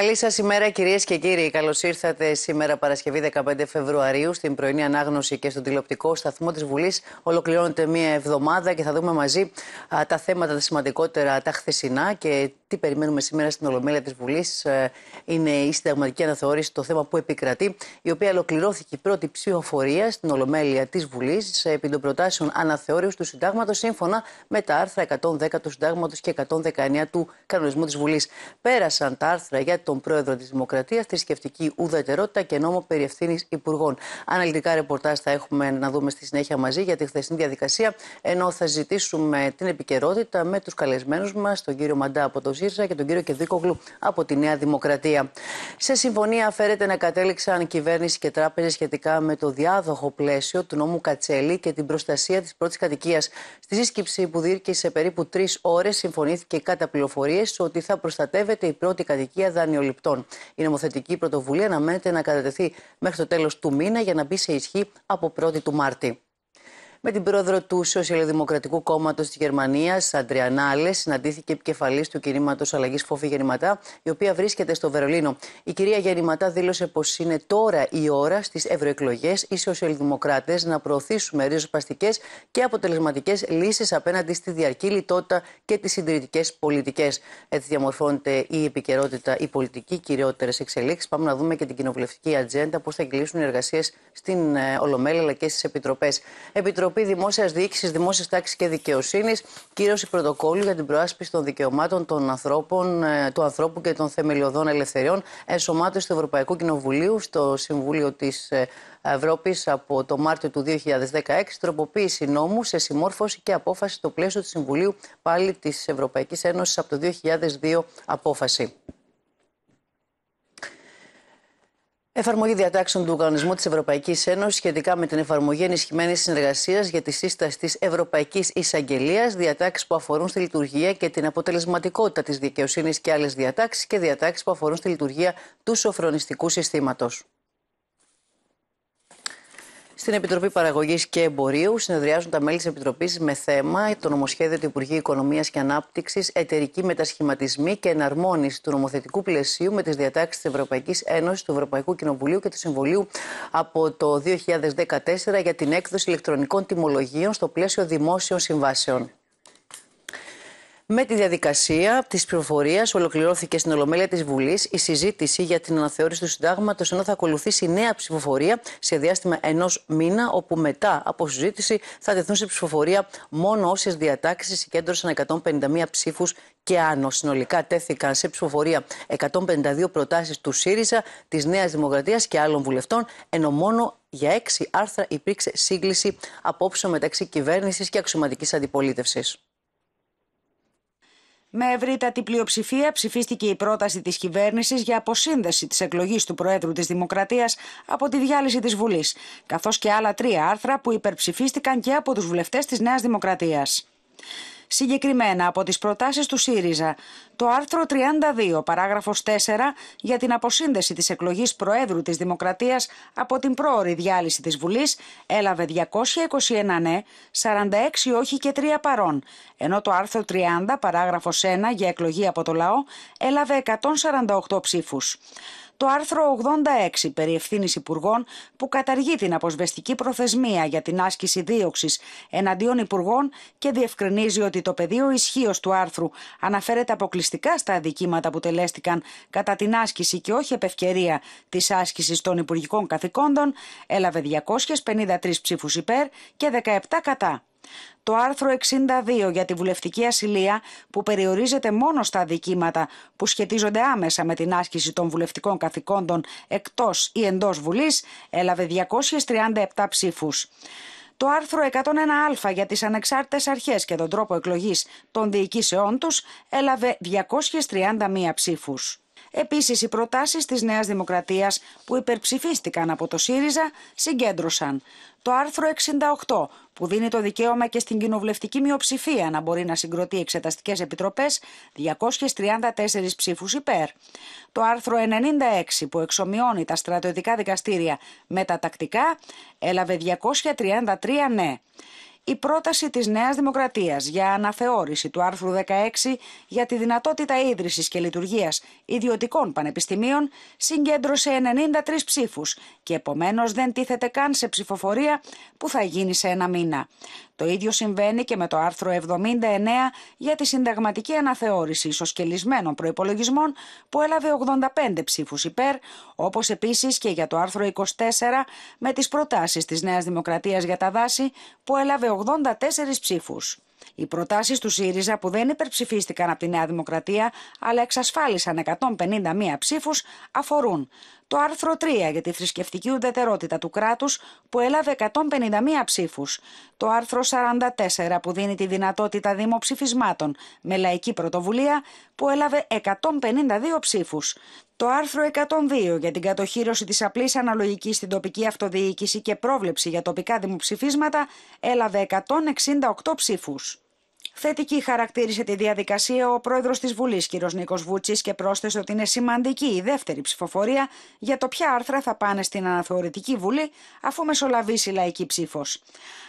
Καλή σας ημέρα, κυρίες και κύριοι. Καλώς ήρθατε σήμερα, Παρασκευή 15 Φεβρουαρίου, στην πρωινή ανάγνωση και στον τηλεοπτικό σταθμό της Βουλής. Ολοκληρώνεται μία εβδομάδα και θα δούμε μαζί τα θέματα, τα σημαντικότερα, τα χθεσινά και τι περιμένουμε σήμερα στην Ολομέλεια της Βουλής. Ε, είναι η συνταγματική αναθεώρηση, το θέμα που επικρατεί, η οποία ολοκληρώθηκε η πρώτη ψηφοφορία στην Ολομέλεια της Βουλής επί των προτάσεων αναθεώρησης του Συντάγματος σύμφωνα με τα άρθρα 110 του Συντάγματος και 119 του Κανονισμού της Βουλής. Πέρασαν τα άρθρα για τον Πρόεδρο της Δημοκρατίας, θρησκευτική ουδετερότητα και νόμο περί ευθύνης υπουργών. Αναλυτικά ρεπορτάζ θα έχουμε να δούμε στη συνέχεια μαζί για τη χθεσινή διαδικασία, ενώ θα ζητήσουμε την επικαιρότητα με τους καλεσμένους μας, τον κύριο Μαντά από το ΣΥΡΙΖΑ και τον κύριο Κεδίκογλου από τη Νέα Δημοκρατία. Σε συμφωνία φέρεται να κατέληξαν κυβέρνηση και τράπεζες σχετικά με το διάδοχο πλαίσιο του νόμου Κατσέλη και την προστασία της πρώτης κατοικίας. Στη σύσκεψη που διήρκησε περίπου τρεις ώρες, συμφωνήθηκε κατά πληροφορίες ότι θα προστατεύεται η πρώτη κατοικία δανειοληπτών. Η νομοθετική πρωτοβουλία αναμένεται να κατατεθεί μέχρι το τέλος του μήνα για να μπει σε ισχύ από 1η του Μάρτη. Με την πρόεδρο του Σοσιαλδημοκρατικού Κόμματος της Γερμανίας, Αντριανάλε, συναντήθηκε επικεφαλής του κινήματος Αλλαγής Φόφη Γεννηματά, η οποία βρίσκεται στο Βερολίνο. Η κυρία Γεννηματά δήλωσε πως είναι τώρα η ώρα στις ευρωεκλογές οι σοσιαλδημοκράτες να προωθήσουμε ριζοσπαστικές και αποτελεσματικές λύσεις απέναντι στη διαρκή λιτότητα και τις συντηρητικές πολιτικές. Έτσι διαμορφώνεται η επικαιρότητα, η πολιτική, κυριότερες εξελίξεις. Πάμε να δούμε και την κοινοβουλευτική ατζέντα, πώς θα κυλήσουν οι εργασίες στην ε, Ολομέλεια και στις επιτροπές. Επιτροπή Δημόσιας Διοίκησης, Δημόσιας Τάξης και Δικαιοσύνης κύρωση πρωτοκόλλου για την προάσπιση των δικαιωμάτων των ανθρώπων, ε, του ανθρώπου και των θεμελιωδών ελευθεριών, ενσωμάτωση του Ευρωπαϊκού Κοινοβουλίου στο Συμβούλιο της ε, Ευρώπης από το Μάρτιο του 2016, τροποποίηση νόμου σε συμμόρφωση και απόφαση στο πλαίσιο του Συμβουλίου πάλι της Ευρωπαϊκής Ένωσης από το 2002 απόφαση. Εφαρμογή διατάξεων του Οργανισμού της Ευρωπαϊκής Ένωσης σχετικά με την εφαρμογή ενισχυμένης συνεργασίας για τη σύσταση της Ευρωπαϊκής Εισαγγελίας, διατάξεις που αφορούν στη λειτουργία και την αποτελεσματικότητα της δικαιοσύνης και άλλες διατάξεις και διατάξεις που αφορούν στη λειτουργία του σοφρονιστικού συστήματος. Στην Επιτροπή Παραγωγής και Εμπορίου συνεδριάζουν τα μέλη της Επιτροπής με θέμα το νομοσχέδιο του Υπουργείου Οικονομίας και Ανάπτυξης, εταιρική μετασχηματισμή και εναρμόνιση του νομοθετικού πλαισίου με τις διατάξεις της Ευρωπαϊκής Ένωσης, του Ευρωπαϊκού Κοινοβουλίου και του Συμβουλίου από το 2014 για την έκδοση ηλεκτρονικών τιμολογίων στο πλαίσιο δημόσιων συμβάσεων. Με τη διαδικασία της πληροφορία ολοκληρώθηκε στην Ολομέλεια της Βουλής η συζήτηση για την αναθεώρηση του συντάγματος, ενώ θα ακολουθήσει νέα ψηφοφορία σε διάστημα ενός μήνα, όπου μετά από συζήτηση θα τεθούν σε ψηφοφορία μόνο όσες διατάξεις συγκέντρωσαν 151 ψήφους και άνω. Συνολικά τέθηκαν σε ψηφοφορία 152 προτάσεις του ΣΥΡΙΖΑ, της Νέας Δημοκρατίας και άλλων βουλευτών, ενώ μόνο για έξι άρθρα υπήρξε σύγκληση απόψεων μεταξύ κυβέρνησης και αξιωματικής αντιπολίτευσης. Με ευρύτατη πλειοψηφία ψηφίστηκε η πρόταση της κυβέρνησης για αποσύνδεση της εκλογής του Προέδρου της Δημοκρατίας από τη διάλυση της Βουλής, καθώς και άλλα τρία άρθρα που υπερψηφίστηκαν και από τους βουλευτές της Νέας Δημοκρατίας. Συγκεκριμένα από τις προτάσεις του ΣΥΡΙΖΑ, το άρθρο 32 παράγραφος 4 για την αποσύνδεση της εκλογής Προέδρου της Δημοκρατίας από την πρόορη διάλυση της Βουλής έλαβε 221 ναι, 46 όχι και 3 παρών, ενώ το άρθρο 30 παράγραφος 1 για εκλογή από το λαό έλαβε 148 ψήφους το άρθρο 86 περί ευθύνης υπουργών που καταργεί την αποσβεστική προθεσμία για την άσκηση δίωξης εναντίον υπουργών και διευκρινίζει ότι το πεδίο ισχύως του άρθρου αναφέρεται αποκλειστικά στα αδικήματα που τελέστηκαν κατά την άσκηση και όχι επευκαιρία της άσκησης των υπουργικών καθηκόντων, έλαβε 253 ψήφους υπέρ και 17 κατά. Το άρθρο 62 για τη βουλευτική ασυλία που περιορίζεται μόνο στα δικήματα που σχετίζονται άμεσα με την άσκηση των βουλευτικών καθηκόντων εκτός ή εντός Βουλής έλαβε 237 ψήφους. Το άρθρο 101α για τις ανεξάρτητες αρχές και τον τρόπο εκλογής των διοικήσεών τους έλαβε 231 ψήφους. Επίσης, οι προτάσεις της Νέας Δημοκρατίας που υπερψηφίστηκαν από το ΣΥΡΙΖΑ συγκέντρωσαν το άρθρο 68 που δίνει το δικαίωμα και στην κοινοβουλευτική μειοψηφία να μπορεί να συγκροτεί εξεταστικές επιτροπές 234 ψήφους υπέρ. Το άρθρο 96 που εξομοιώνει τα στρατιωτικά δικαστήρια με τα τακτικά έλαβε 233 ναι η πρόταση της Νέας Δημοκρατίας για αναθεώρηση του άρθρου 16 για τη δυνατότητα ίδρυσης και λειτουργίας ιδιωτικών πανεπιστημίων συγκέντρωσε 93 ψήφους και επομένως δεν τίθεται καν σε ψηφοφορία που θα γίνει σε ένα μήνα. Το ίδιο συμβαίνει και με το άρθρο 79 για τη συνταγματική αναθεώρηση ισοσκελισμένων προπολογισμών που έλαβε 85 ψήφους υπέρ, όπως επίσης και για το άρθρο 24 με τις προτάσεις της Νέας Δημοκρατίας για τα δάση που έλαβε 84 ψήφους. Οι προτάσεις του ΣΥΡΙΖΑ που δεν υπερψηφίστηκαν από τη Νέα Δημοκρατία αλλά εξασφάλισαν 151 ψήφους αφορούν το άρθρο 3 για τη θρησκευτική ουδετερότητα του κράτους που έλαβε 151 ψήφους, το άρθρο 44 που δίνει τη δυνατότητα δημοψηφισμάτων με λαϊκή πρωτοβουλία που έλαβε 152 ψήφους, το άρθρο 102 για την κατοχήρωση της απλής αναλογικής στην τοπική αυτοδιοίκηση και πρόβλεψη για τοπικά δημοψηφίσματα έλαβε 168 ψήφους. Θετική χαρακτήρισε τη διαδικασία ο πρόεδρος της Βουλής, κ. Νίκος Βούτσης, και πρόσθεσε ότι είναι σημαντική η δεύτερη ψηφοφορία για το ποια άρθρα θα πάνε στην Αναθεωρητική Βουλή, αφού μεσολαβήσει η λαϊκή ψήφος.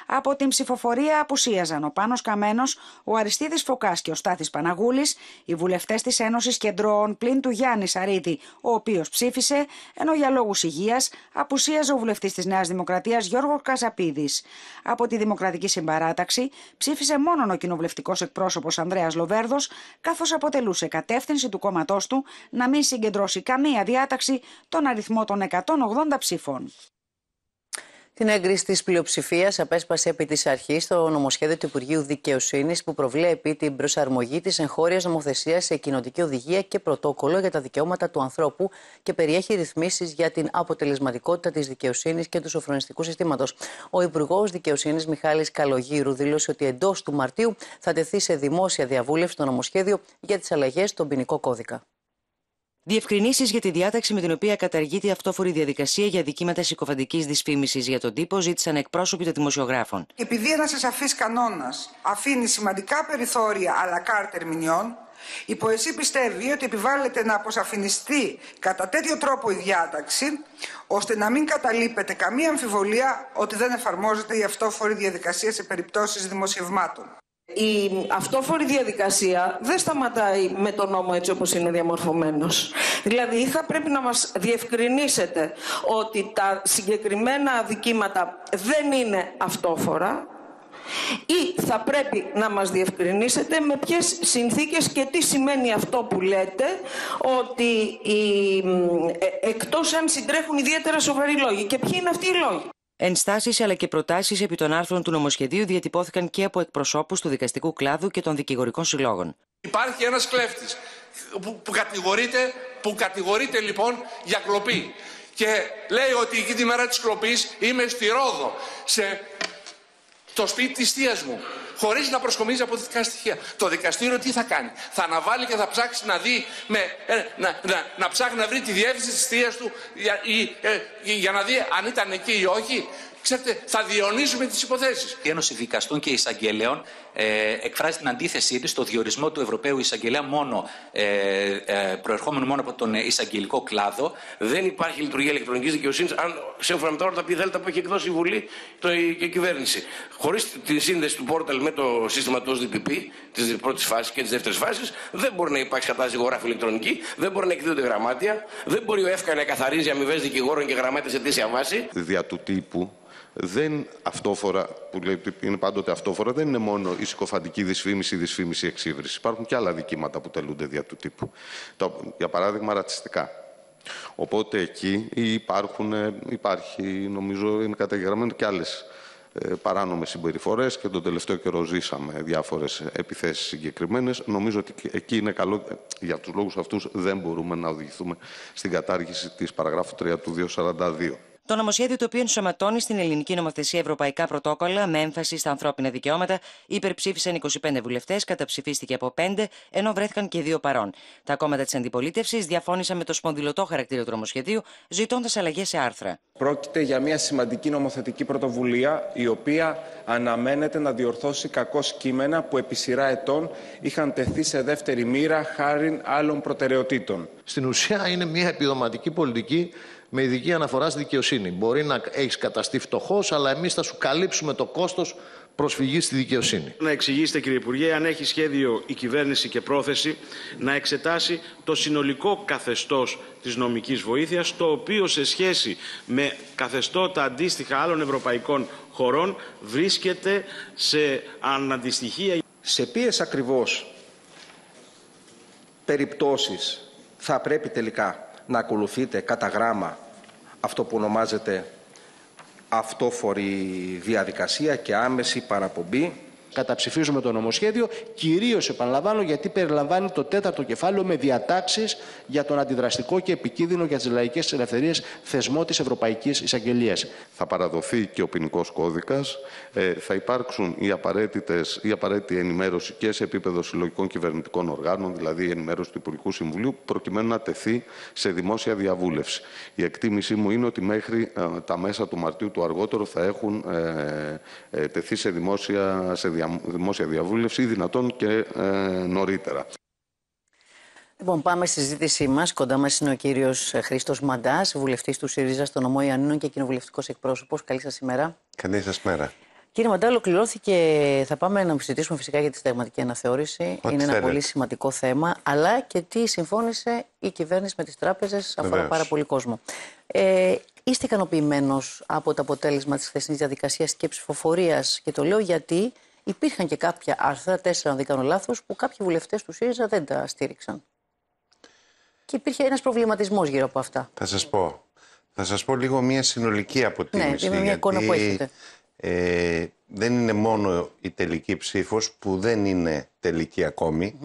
Από την ψηφοφορία απουσίαζαν ο Πάνος Καμένος, ο Αριστίδης Φωκάς και ο Στάθης Παναγούλης, οι βουλευτές της Ένωσης Κεντρώων πλην του Γιάννης Σαρίτη, ο οποίος ψήφισε, ενώ για λόγους υγείας απουσίαζε ο βουλευτής της Νέας Δημοκρατίας Γιώργος Καζαπίδης. Από τη Δημοκρατική Συμπαράταξη ψήφισε μόνο ο κοινοβουλευτή πολιτικό εκπρόσωπος Ανδρέας Λοβέρδος, καθώς αποτελούσε κατεύθυνση του κόμματός του να μην συγκεντρώσει καμία διάταξη τον αριθμό των 180 ψήφων. Την έγκριση της πλειοψηφίας απέσπασε επί της αρχής το νομοσχέδιο του Υπουργείου Δικαιοσύνης που προβλέπει την προσαρμογή της εγχώριας νομοθεσίας σε κοινοτική οδηγία και πρωτόκολλο για τα δικαιώματα του ανθρώπου και περιέχει ρυθμίσεις για την αποτελεσματικότητα της δικαιοσύνης και του σοφρονιστικού συστήματος. Ο Υπουργός Δικαιοσύνης Μιχάλης Καλογύρου δήλωσε ότι εντός του Μαρτίου θα τεθεί σε δημόσια διαβούλευση το νομοσχέδιο για τις αλλαγές στον ποινικό κώδικα. Διευκρινήσεις για τη διάταξη με την οποία καταργείται η αυτόφορη διαδικασία για δικήματα συκοφαντικής δυσφήμισης για τον τύπο ζήτησαν εκπρόσωποι των δημοσιογράφων. Επειδή ένας ασαφής κανόνας αφήνει σημαντικά περιθώρια αλλά κάρτε ερμηνεών, η ΠΟΕΣΥ πιστεύει ότι επιβάλλεται να αποσαφινιστεί κατά τέτοιο τρόπο η διάταξη, ώστε να μην καταλείπεται καμία αμφιβολία ότι δεν εφαρμόζεται η αυτόφορη διαδικασία σε περιπτώσεις δημοσιευμάτων η αυτόφορη διαδικασία δεν σταματάει με τον νόμο έτσι όπως είναι διαμορφωμένος. Δηλαδή θα πρέπει να μας διευκρινίσετε ότι τα συγκεκριμένα αδικήματα δεν είναι αυτόφορα ή θα πρέπει να μας διευκρινίσετε με ποιες συνθήκες και τι σημαίνει αυτό που λέτε ότι οι, ε, εκτός αν συντρέχουν ιδιαίτερα σοβαροί λόγοι. Και ποιοι είναι αυτοί οι λόγοι. Ενστάσεις αλλά και προτάσεις επί των άρθρων του νομοσχεδίου διατυπώθηκαν και από εκπροσώπους του δικαστικού κλάδου και των δικηγορικών συλλόγων. Υπάρχει ένας κλέφτης που, κατηγορείται, που κατηγορείται λοιπόν για κλοπή. Και λέει ότι η τη μέρα της κλοπής είμαι στη Ρόδο, σε το σπίτι της θείας μου χωρίς να προσκομίζει αποδεικτικά στοιχεία. Το δικαστήριο τι θα κάνει. Θα αναβάλει και θα ψάξει να δει, με, ε, να, να, να ψάξει να βρει τη διεύθυνση της θεία του ε, για, για να δει αν ήταν εκεί ή όχι. Ξέρετε, θα διονύσουμε τις υποθέσεις. Η Ένωση Δικαστών και Εισαγγελέων ε, εκφράζει την αντίθεσή της στο διορισμό του Ευρωπαίου Εισαγγελέα μόνο ε, ε προερχόμενο μόνο από τον εισαγγελικό κλάδο. Δεν υπάρχει λειτουργία ηλεκτρονικής δικαιοσύνης, αν σύμφωνα με τα όρτα πιδέλτα που έχει εκδώσει η Βουλή το, και η κυβέρνηση. Χωρίς τη σύνδεση του πόρταλ με το σύστημα του OSDPP, τη πρώτης φάσης και της δεύτερης φάσης, δεν μπορεί να υπάρξει κατάσταση γοράφη ηλεκτρονική, δεν μπορεί να εκδίδονται γραμμάτια, δεν μπορεί ο ΕΦΚΑ να καθαρίζει αμοιβές δικηγόρων και γραμμάτια σε τέτοια βάση. Δια του τύπου δεν αυτόφορα, που είναι πάντοτε αυτόφορα, δεν είναι μόνο η συκοφαντική δυσφήμιση, η δυσφήμιση, η εξύβριση. Υπάρχουν και άλλα δικήματα που τελούνται δια του τύπου. Για παράδειγμα, ρατσιστικά. Οπότε εκεί υπάρχουν, ε, υπάρχει, νομίζω, είναι καταγεγραμμένο και άλλες ε, παράνομες συμπεριφορές και τον τελευταίο καιρό ζήσαμε διάφορες επιθέσεις συγκεκριμένες. Νομίζω ότι εκεί είναι καλό, ε, για τους λόγους αυτούς δεν μπορούμε να οδηγηθούμε στην κατάργηση της παραγράφου 3 του 242. Το νομοσχέδιο το οποίο ενσωματώνει στην ελληνική νομοθεσία ευρωπαϊκά πρωτόκολλα με έμφαση στα ανθρώπινα δικαιώματα υπερψήφισαν 25 βουλευτές, καταψηφίστηκε από 5, ενώ βρέθηκαν και δύο παρών. Τα κόμματα της αντιπολίτευσης διαφώνησαν με το σπονδυλωτό χαρακτήριο του νομοσχεδίου, ζητώντας αλλαγές σε άρθρα. Πρόκειται για μια σημαντική νομοθετική πρωτοβουλία, η οποία αναμένεται να διορθώσει κακώ κείμενα που επί σειρά ετών είχαν τεθεί σε δεύτερη μοίρα χάρη άλλων προτεραιοτήτων. Στην ουσία είναι μια επιδοματική πολιτική με ειδική αναφορά στη δικαιοσύνη. Μπορεί να έχεις καταστεί φτωχός, αλλά εμείς θα σου καλύψουμε το κόστος προσφυγής στη δικαιοσύνη. Να εξηγήσετε, κύριε Υπουργέ, αν έχει σχέδιο η κυβέρνηση και πρόθεση να εξετάσει το συνολικό καθεστώς της νομικής βοήθειας, το οποίο σε σχέση με καθεστώτα αντίστοιχα άλλων ευρωπαϊκών χωρών βρίσκεται σε αναντιστοιχία. Σε ποιες ακριβώς περιπτώσεις θα πρέπει τελικά να ακολουθείτε κατά γράμμα αυτό που ονομάζεται αυτόφορη διαδικασία και άμεση παραπομπή καταψηφίζουμε το νομοσχέδιο, κυρίως επαναλαμβάνω γιατί περιλαμβάνει το τέταρτο κεφάλαιο με διατάξεις για τον αντιδραστικό και επικίνδυνο για τις λαϊκές ελευθερίες θεσμό της Ευρωπαϊκής Εισαγγελίας. Θα παραδοθεί και ο ποινικός κώδικας, ε, θα υπάρξουν οι, απαραίτητες, η απαραίτητη ενημέρωση και σε επίπεδο συλλογικών κυβερνητικών οργάνων, δηλαδή η ενημέρωση του Υπουργικού Συμβουλίου, προκειμένου να τεθεί σε δημόσια διαβούλευση. Η εκτίμησή μου είναι ότι μέχρι ε, τα μέσα του Μαρτίου του αργότερο θα έχουν ε, τεθεί σε δημόσια σε διαβούλευση δημόσια διαβούλευση δυνατόν και ε, νωρίτερα. Λοιπόν, πάμε στη συζήτησή μας. Κοντά μας είναι ο κύριος ε, Χρήστος Μαντάς, βουλευτής του ΣΥΡΙΖΑ στο νομό Ιαννίνων και κοινοβουλευτικός εκπρόσωπος. Καλή σας ημέρα. Καλή σας μέρα. Κύριε Μαντά, ολοκληρώθηκε. Θα πάμε να συζητήσουμε φυσικά για τη συνταγματική αναθεώρηση. είναι ένα πολύ σημαντικό θέμα. Αλλά και τι συμφώνησε η κυβέρνηση με τις τράπεζες, αφορά πάρα πολύ κόσμο. Ε, είστε ικανοποιημένος από το αποτέλεσμα της χθεσινής διαδικασίας και ψηφοφορίας. Και το λέω γιατί υπήρχαν και κάποια άρθρα, τέσσερα αν δεν κάνω λάθος, που κάποιοι βουλευτές του ΣΥΡΙΖΑ δεν τα στήριξαν. Και υπήρχε ένας προβληματισμός γύρω από αυτά. Θα σας πω. Θα σας πω λίγο μια συνολική αποτίμηση. Ναι, είναι μια εικόνα που έχετε. Ε, δεν είναι μόνο η τελική ψήφος που δεν είναι τελική ακόμη.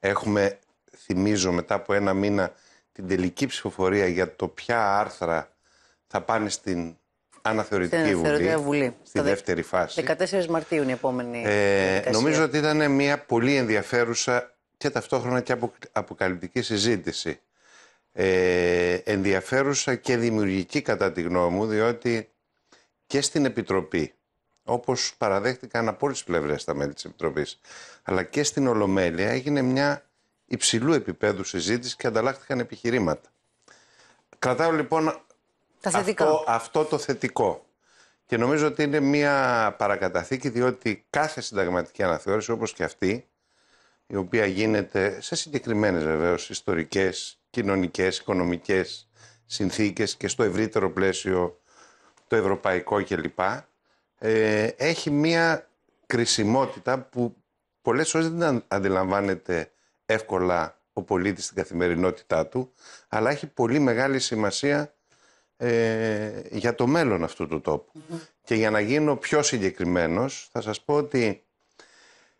Έχουμε, θυμίζω μετά από ένα μήνα, την τελική ψηφοφορία για το ποια άρθρα θα πάνε στην αναθεωρητική Στην Βουλή, Στη δεύτερη φάση. 14 Μαρτίου είναι η επόμενη. Ε, νομίζω ότι ήταν μια πολύ ενδιαφέρουσα και ταυτόχρονα και αποκαλυπτική συζήτηση. Ε, ενδιαφέρουσα και δημιουργική κατά τη γνώμη μου, διότι και στην Επιτροπή, όπως παραδέχτηκαν από όλες τις πλευρές τα μέλη της Επιτροπής, αλλά και στην Ολομέλεια έγινε μια υψηλού επίπεδου συζήτηση και ανταλλάχθηκαν επιχειρήματα. Κρατάω λοιπόν τα Αυτό, το θετικό. Και νομίζω ότι είναι μια παρακαταθήκη διότι κάθε συνταγματική αναθεώρηση όπως και αυτή η οποία γίνεται σε συγκεκριμένες βεβαίως, ιστορικές, κοινωνικές, οικονομικές συνθήκες και στο ευρύτερο πλαίσιο το ευρωπαϊκό κλπ. Ε, έχει μια κρισιμότητα που πολλές φορές δεν αντιλαμβάνεται εύκολα ο πολίτης στην καθημερινότητά του αλλά έχει πολύ μεγάλη σημασία ε, για το μέλλον αυτού του τοπου mm-hmm. Και για να γίνω πιο συγκεκριμένος θα σας πω ότι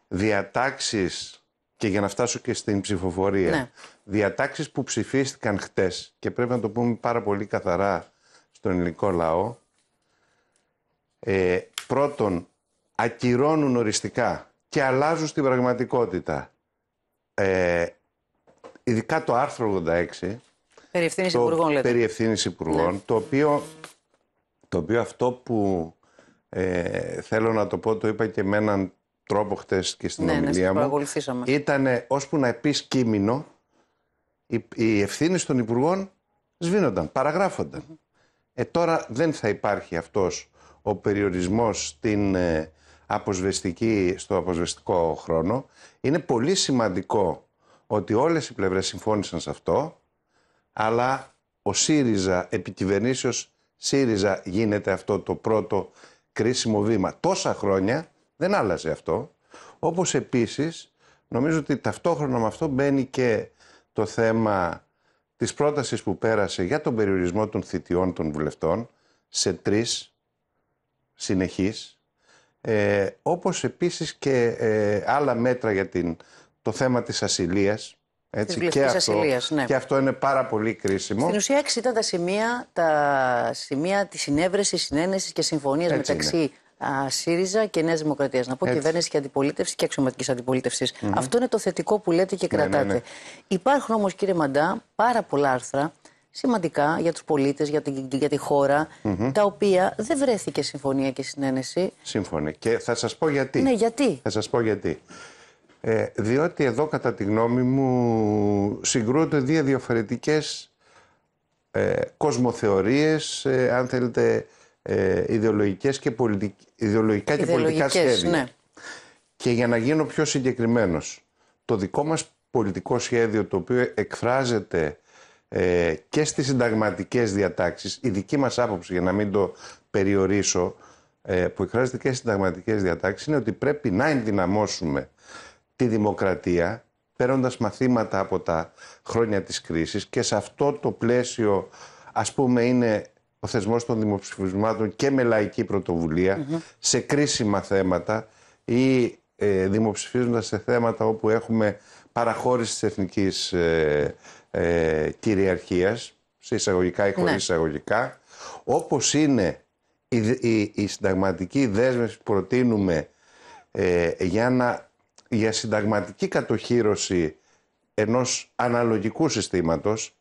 διατάξεις και για να φτάσω και στην ψηφοφορία διατάξει διατάξεις που ψηφίστηκαν χτες και πρέπει να το πούμε πάρα πολύ καθαρά στον ελληνικό λαό ε, πρώτον ακυρώνουν οριστικά και αλλάζουν στην πραγματικότητα ε, ειδικά το άρθρο 86 Περί ευθύνης υπουργών, λέτε. Ναι. υπουργών, το, οποίο, το οποίο αυτό που ε, θέλω να το πω, το είπα και με έναν τρόπο χτες και στην ναι, ναι, ομιλία μου, ήταν να πεις κείμενο, οι, οι ευθύνε των υπουργών σβήνονταν, Ε, τώρα δεν θα υπάρχει αυτός ο περιορισμός στην ε, στο αποσβεστικό χρόνο. Είναι πολύ σημαντικό ότι όλες οι πλευρές συμφώνησαν σε αυτό αλλά ο ΣΥΡΙΖΑ, επί ΣΥΡΙΖΑ γίνεται αυτό το πρώτο κρίσιμο βήμα. Τόσα χρόνια δεν άλλαζε αυτό, όπως επίσης νομίζω ότι ταυτόχρονα με αυτό μπαίνει και το θέμα της πρότασης που πέρασε για τον περιορισμό των θητιών των βουλευτών σε τρεις συνεχείς, ε, όπως επίσης και ε, άλλα μέτρα για την, το θέμα της ασυλίας, έτσι, και, αυτό, ναι. και αυτό είναι πάρα πολύ κρίσιμο. Στην ουσία, έξι ήταν τα σημεία, τα σημεία της συνέβρεσης, συνένεσης και συμφωνίας μεταξύ Α, ΣΥΡΙΖΑ και Νέας Δημοκρατίας. Να πω Έτσι. κυβέρνηση και αντιπολίτευση και αξιωματικής αντιπολίτευσης. Mm Αυτό είναι το θετικό που λέτε και ναι, ναι, κρατάτε. Ναι, ναι, ναι. Υπάρχουν όμως, κύριε Μαντά, πάρα πολλά άρθρα σημαντικά για τους πολίτες, για, για, τη χώρα, mm τα οποία δεν βρέθηκε συμφωνία και συνένεση. Σύμφωνοι. Και θα σας πω γιατί. Ναι, γιατί. Θα σας πω γιατί. Ε, διότι εδώ κατά τη γνώμη μου συγκρούνται δύο διαφορετικές ε, κοσμοθεωρίες, ε, αν θέλετε ε, ιδεολογικές και πολιτικ... ιδεολογικά και πολιτικά σχέδια. Ναι. Και για να γίνω πιο συγκεκριμένος, το δικό μας πολιτικό σχέδιο το οποίο εκφράζεται ε, και στις συνταγματικές διατάξεις, η δική μας άποψη για να μην το περιορίσω, ε, που εκφράζεται και στις συνταγματικές διατάξεις, είναι ότι πρέπει να ενδυναμώσουμε τη δημοκρατία, παίρνοντας μαθήματα από τα χρόνια της κρίσης και σε αυτό το πλαίσιο ας πούμε είναι ο θεσμός των δημοψηφισμάτων και με λαϊκή πρωτοβουλία σε κρίσιμα θέματα ή ε, σε θέματα όπου έχουμε παραχώρηση της εθνικής ε, ε κυριαρχίας, σε εισαγωγικά ή χωρίς ναι. εισαγωγικά, όπως είναι η, η, η συνταγματική δέσμευση που προτείνουμε ε, για να για συνταγματική κατοχήρωση ενός αναλογικού συστήματος,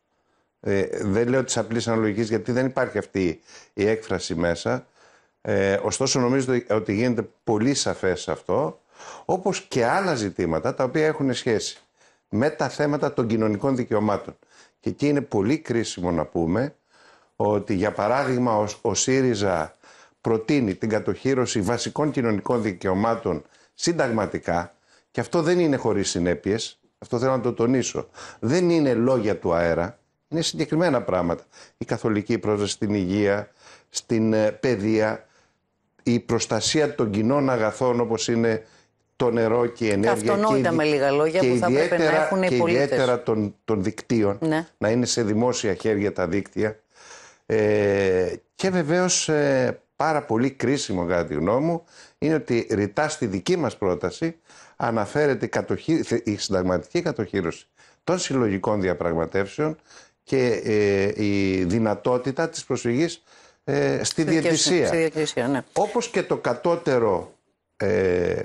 ε, δεν λέω της απλής αναλογικής γιατί δεν υπάρχει αυτή η έκφραση μέσα, ε, ωστόσο νομίζω ότι γίνεται πολύ σαφές αυτό, όπως και άλλα ζητήματα τα οποία έχουν σχέση με τα θέματα των κοινωνικών δικαιωμάτων. Και εκεί είναι πολύ κρίσιμο να πούμε ότι για παράδειγμα ο, ο ΣΥΡΙΖΑ προτείνει την κατοχήρωση βασικών κοινωνικών δικαιωμάτων συνταγματικά, και αυτό δεν είναι χωρίς συνέπειες, Αυτό θέλω να το τονίσω. Δεν είναι λόγια του αέρα. Είναι συγκεκριμένα πράγματα. Η καθολική πρόσβαση στην υγεία, στην ε, παιδεία, η προστασία των κοινών αγαθών όπως είναι το νερό και η ενέργεια Αυτονόητα και, με λίγα λόγια που θα πρέπει να έχουν και ιδιαίτερα των, δικτύων, ναι. να είναι σε δημόσια χέρια τα δίκτυα. Ε, και βεβαίως ε, πάρα πολύ κρίσιμο κατά τη γνώμη μου είναι ότι ρητά στη δική μας πρόταση αναφέρεται κατοχή, η συνταγματική κατοχήρωση των συλλογικών διαπραγματεύσεων και ε, η δυνατότητα της προσφυγής ε, στη διαιτησία. Ναι. Όπως και το κατώτερο, ε,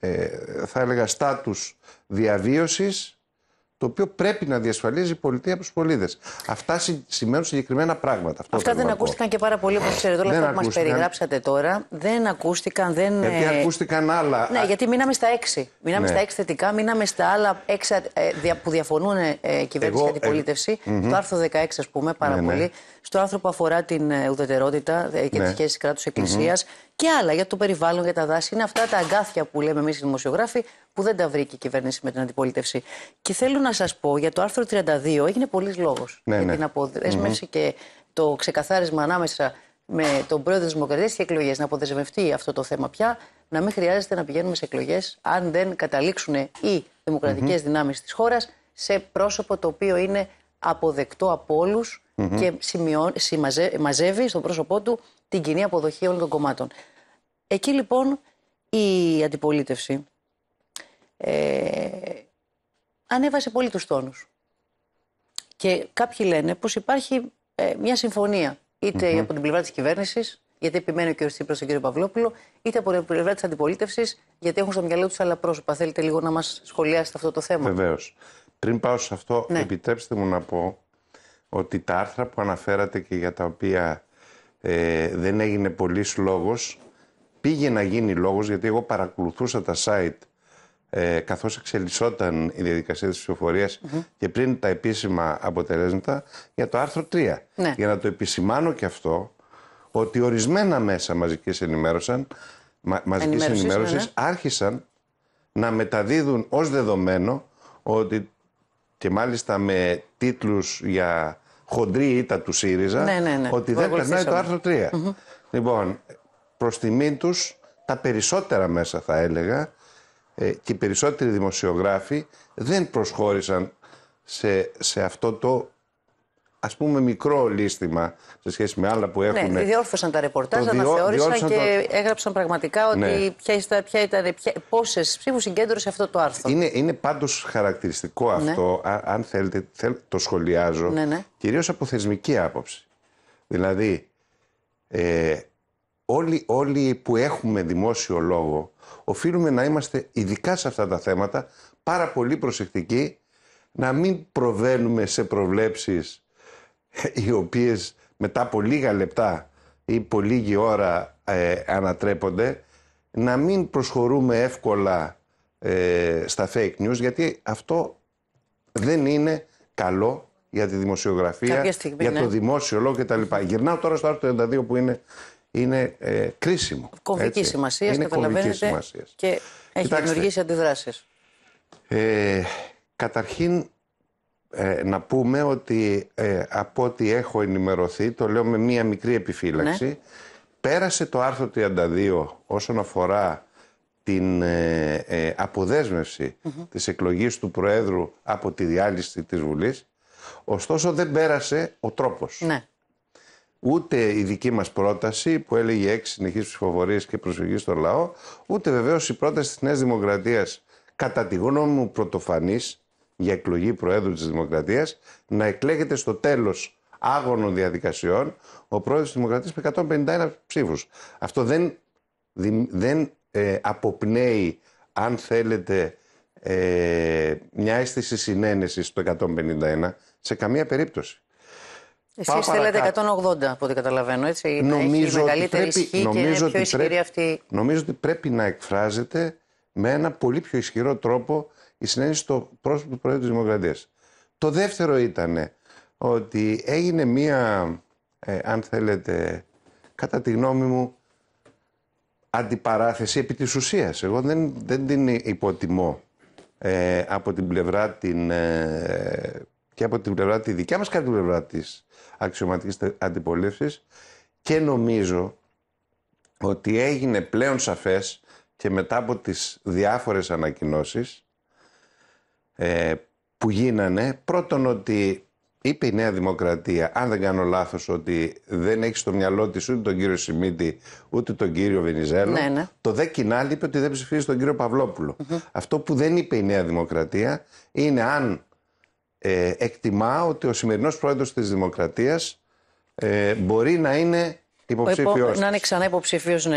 ε θα έλεγα, στάτους διαβίωσης το οποίο πρέπει να διασφαλίζει η πολιτεία από του πολίτες. Αυτά σημαίνουν συγκεκριμένα πράγματα. Αυτό Αυτά δεν ακούστηκαν και πάρα πολύ, όπως ξέρετε, όλα αυτά που μας περιγράψατε τώρα. Δεν ακούστηκαν, δεν. Γιατί ε, ακούστηκαν άλλα. Ναι, γιατί μείναμε στα έξι. Μείναμε ναι. στα έξι θετικά, μείναμε στα άλλα έξι ε, που διαφωνούν ε, ε κυβέρνηση και αντιπολίτευση. Ε, το άρθρο 16, ας πούμε, πάρα ναι, ναι. πολύ. Στο άρθρο που αφορά την ουδετερότητα και ναι. τι σχέσει εκκλησια και άλλα για το περιβάλλον, για τα δάση. Είναι αυτά τα αγκάθια που λέμε εμείς οι δημοσιογράφοι, που δεν τα βρήκε η κυβέρνηση με την αντιπολίτευση. Και θέλω να σας πω για το άρθρο 32, έγινε πολλής λόγος ναι, για ναι. την αποδεσμευση mm-hmm. και το ξεκαθάρισμα ανάμεσα με τον πρόεδρο της Δημοκρατίας και εκλογές. Να αποδεσμευτεί αυτό το θέμα πια, να μην χρειάζεται να πηγαίνουμε σε εκλογές αν δεν καταλήξουν οι δημοκρατικές mm-hmm. δυνάμεις της χώρας σε πρόσωπο το οποίο είναι αποδεκτό από όλους mm-hmm. και μαζεύει στο πρόσωπό του την κοινή αποδοχή όλων των κομμάτων. Εκεί λοιπόν η αντιπολίτευση ε, ανέβασε πολύ τους τόνους. Και κάποιοι λένε πως υπάρχει ε, μια συμφωνία από την πλευρά της κυβέρνησης, γιατί επιμένει ο κ. Τσίπρας τον κ. Παυλόπουλο, είτε από την πλευρά της αντιπολίτευσης, γιατί έχουν στο μυαλό τους άλλα πρόσωπα. Θέλετε λίγο να μας σχολιάσετε αυτό το θέμα. Βεβαίως. Πριν πάω σε αυτό, ναι. επιτρέψτε μου να πω ότι τα άρθρα που αναφέρατε και για τα οποία ε, δεν έγινε πολύ λόγος. Πήγε να γίνει λόγος γιατί εγώ παρακολουθούσα τα site ε, καθώς εξελισσόταν η διαδικασία της ψηφοφορίας και πριν τα επίσημα αποτελέσματα για το άρθρο 3. Ναι. Για να το επισημάνω και αυτό ότι ορισμένα μέσα μαζικής ενημέρωσης, μαζικής ναι. ενημέρωσης άρχισαν να μεταδίδουν ως δεδομένο ότι και μάλιστα με τίτλους για χοντρή ήττα του ΣΥΡΙΖΑ ναι, ναι, ναι. ότι δεν περνάει το άρθρο 3. Λοιπόν, προς τιμήν τους, τα περισσότερα μέσα θα έλεγα ε, και οι περισσότεροι δημοσιογράφοι δεν προσχώρησαν σε, σε αυτό το ας πούμε μικρό λίστημα σε σχέση με άλλα που έχουν. Ναι, διόρθωσαν τα ρεπορτάζ, αναθεώρησαν και έγραψαν πραγματικά ότι ναι. ποια, ήταν, ποια ήταν, ποια... πόσες ψήφους συγκέντρωσε αυτό το άρθρο. Είναι, είναι πάντως χαρακτηριστικό ναι. αυτό, αν θέλετε, το σχολιάζω, ναι, ναι. κυρίως από θεσμική άποψη. Δηλαδή, ε, όλοι, όλοι που έχουμε δημόσιο λόγο, οφείλουμε να είμαστε ειδικά σε αυτά τα θέματα πάρα πολύ προσεκτικοί να μην προβαίνουμε σε προβλέψεις οι οποίες μετά από λίγα λεπτά ή από λίγη ώρα ε, ανατρέπονται, να μην προσχωρούμε εύκολα ε, στα fake news, γιατί αυτό δεν είναι καλό για τη δημοσιογραφία, για το ναι. δημόσιο λόγο κτλ. Γυρνάω τώρα στο άρθρο 32 που είναι, είναι ε, κρίσιμο. Κομβική σημασία, καταλαβαίνετε. Και έχει Κοιτάξτε, δημιουργήσει αντιδράσεις. Ε, καταρχήν ε, να πούμε ότι ε, από ό,τι έχω ενημερωθεί, το λέω με μία μικρή επιφύλαξη, ναι. πέρασε το άρθρο 32 όσον αφορά την ε, αποδέσμευση mm-hmm. της εκλογής του Προέδρου από τη διάλυση της Βουλής, ωστόσο δεν πέρασε ο τρόπος. Ναι. Ούτε η δική μας πρόταση που έλεγε έξι συνεχείς ψηφοφορίες και προσφυγή στο λαό, ούτε βεβαίως η πρόταση της Νέας Δημοκρατίας κατά τη γνώμη μου πρωτοφανής, για εκλογή Προέδρου της Δημοκρατίας να εκλέγεται στο τέλος άγωνων διαδικασιών ο Πρόεδρος της Δημοκρατίας με 151 ψήφους. Αυτό δεν, δεν ε, αποπνέει, αν θέλετε, ε, μια αίσθηση συνένεσης στο 151 σε καμία περίπτωση. Εσείς θέλετε 180 από ό,τι καταλαβαίνω, έτσι. Νομίζω έχει μεγαλύτερη πρέπει, ισχύ νομίζω ότι πρέπει, αυτή. Νομίζω ότι πρέπει να εκφράζεται με ένα πολύ πιο ισχυρό τρόπο η συνέντευξη στο πρόσωπο του Προέδρου της Δημοκρατίας. Το δεύτερο ήταν ότι έγινε μία, ε, αν θέλετε, κατά τη γνώμη μου, αντιπαράθεση επί της ουσίας. Εγώ δεν, δεν την υποτιμώ ε, από την πλευρά την, ε, και από την πλευρά τη δικιά μας και από την πλευρά της αξιωματικής αντιπολίευσης και νομίζω ότι έγινε πλέον σαφές και μετά από τις διάφορες ανακοινώσεις ε, που γίνανε. Πρώτον ότι είπε η Νέα Δημοκρατία, αν δεν κάνω λάθος, ότι δεν έχει στο μυαλό της ούτε τον κύριο Σιμίτη, ούτε τον κύριο Βενιζέλο. Ναι, ναι. Το δε κοινάλι είπε ότι δεν ψηφίζει τον κύριο Αυτό που δεν είπε η Νέα Δημοκρατία είναι αν ε, εκτιμά ότι ο σημερινός πρόεδρος της Δημοκρατίας ε, μπορεί να είναι Υποψήφιος. Να είναι ξανά υποψήφιος ναι,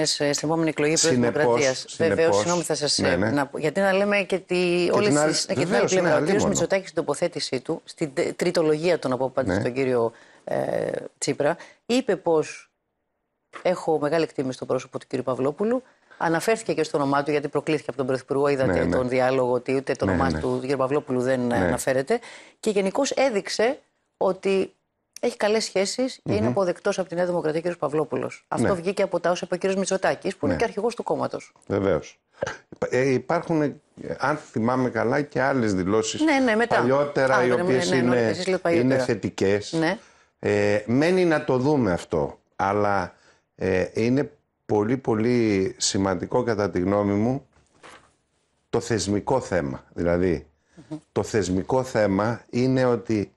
ε, στην επόμενη εκλογή πρώτη Δημοκρατία. Βεβαίω, συγγνώμη, θα σας. Ε, ναι, ναι, Να, γιατί να λέμε και, τη, όλες την, τις, και την άλλη πλευρά. Ο κ. Μητσοτάκη στην τοποθέτησή του, στην τριτολογία των αποπάντων ναι. στον κύριο ε, Τσίπρα, είπε πως έχω μεγάλη εκτίμηση στο πρόσωπο του κ. Παυλόπουλου. Αναφέρθηκε και στο όνομά του, γιατί προκλήθηκε από τον Πρωθυπουργό. Είδατε ναι, τον διάλογο ότι ούτε το όνομά του κ. Παυλόπουλου δεν αναφέρεται. Και γενικώς έδειξε ότι έχει καλές σχέσεις mm-hmm. και είναι αποδεκτός από τη Νέα Δημοκρατία ο κ. Παυλόπουλος. Αυτό ναι. βγήκε από τα όσα είπε ο κ. Μητσοτάκης, που ναι. είναι και αρχηγός του κόμματος. Βεβαίως. Ε, υπάρχουν, αν θυμάμαι καλά, και άλλες δηλώσεις ναι, ναι, παλιότερα, Άντε, οι ναι, ναι, οποίες είναι, είναι θετικές. Ε, μένει να το δούμε αυτό. Αλλά ε, είναι πολύ πολύ σημαντικό κατά τη γνώμη μου το θεσμικό θέμα. Δηλαδή, mm-hmm. το θεσμικό θέμα είναι ότι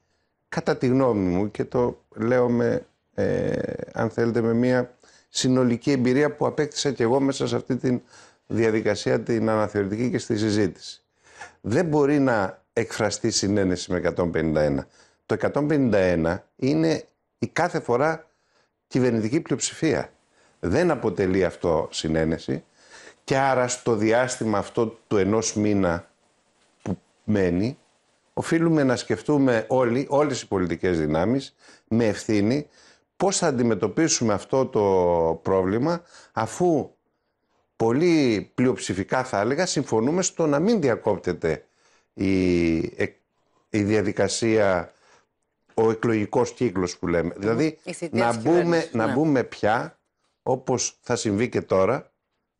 κατά τη γνώμη μου και το λέω με, ε, αν θέλετε, με μια συνολική εμπειρία που απέκτησα και εγώ μέσα σε αυτή τη διαδικασία την αναθεωρητική και στη συζήτηση. Δεν μπορεί να εκφραστεί συνένεση με 151. Το 151 είναι η κάθε φορά κυβερνητική πλειοψηφία. Δεν αποτελεί αυτό συνένεση και άρα στο διάστημα αυτό του ενός μήνα που μένει οφείλουμε να σκεφτούμε όλοι, όλες οι πολιτικές δυνάμεις, με ευθύνη, πώς θα αντιμετωπίσουμε αυτό το πρόβλημα, αφού πολύ πλειοψηφικά θα έλεγα συμφωνούμε στο να μην διακόπτεται η, διαδικασία, ο εκλογικός κύκλος που λέμε. Δηλαδή να μπούμε, να ναι. μπούμε πια, όπως θα συμβεί και τώρα,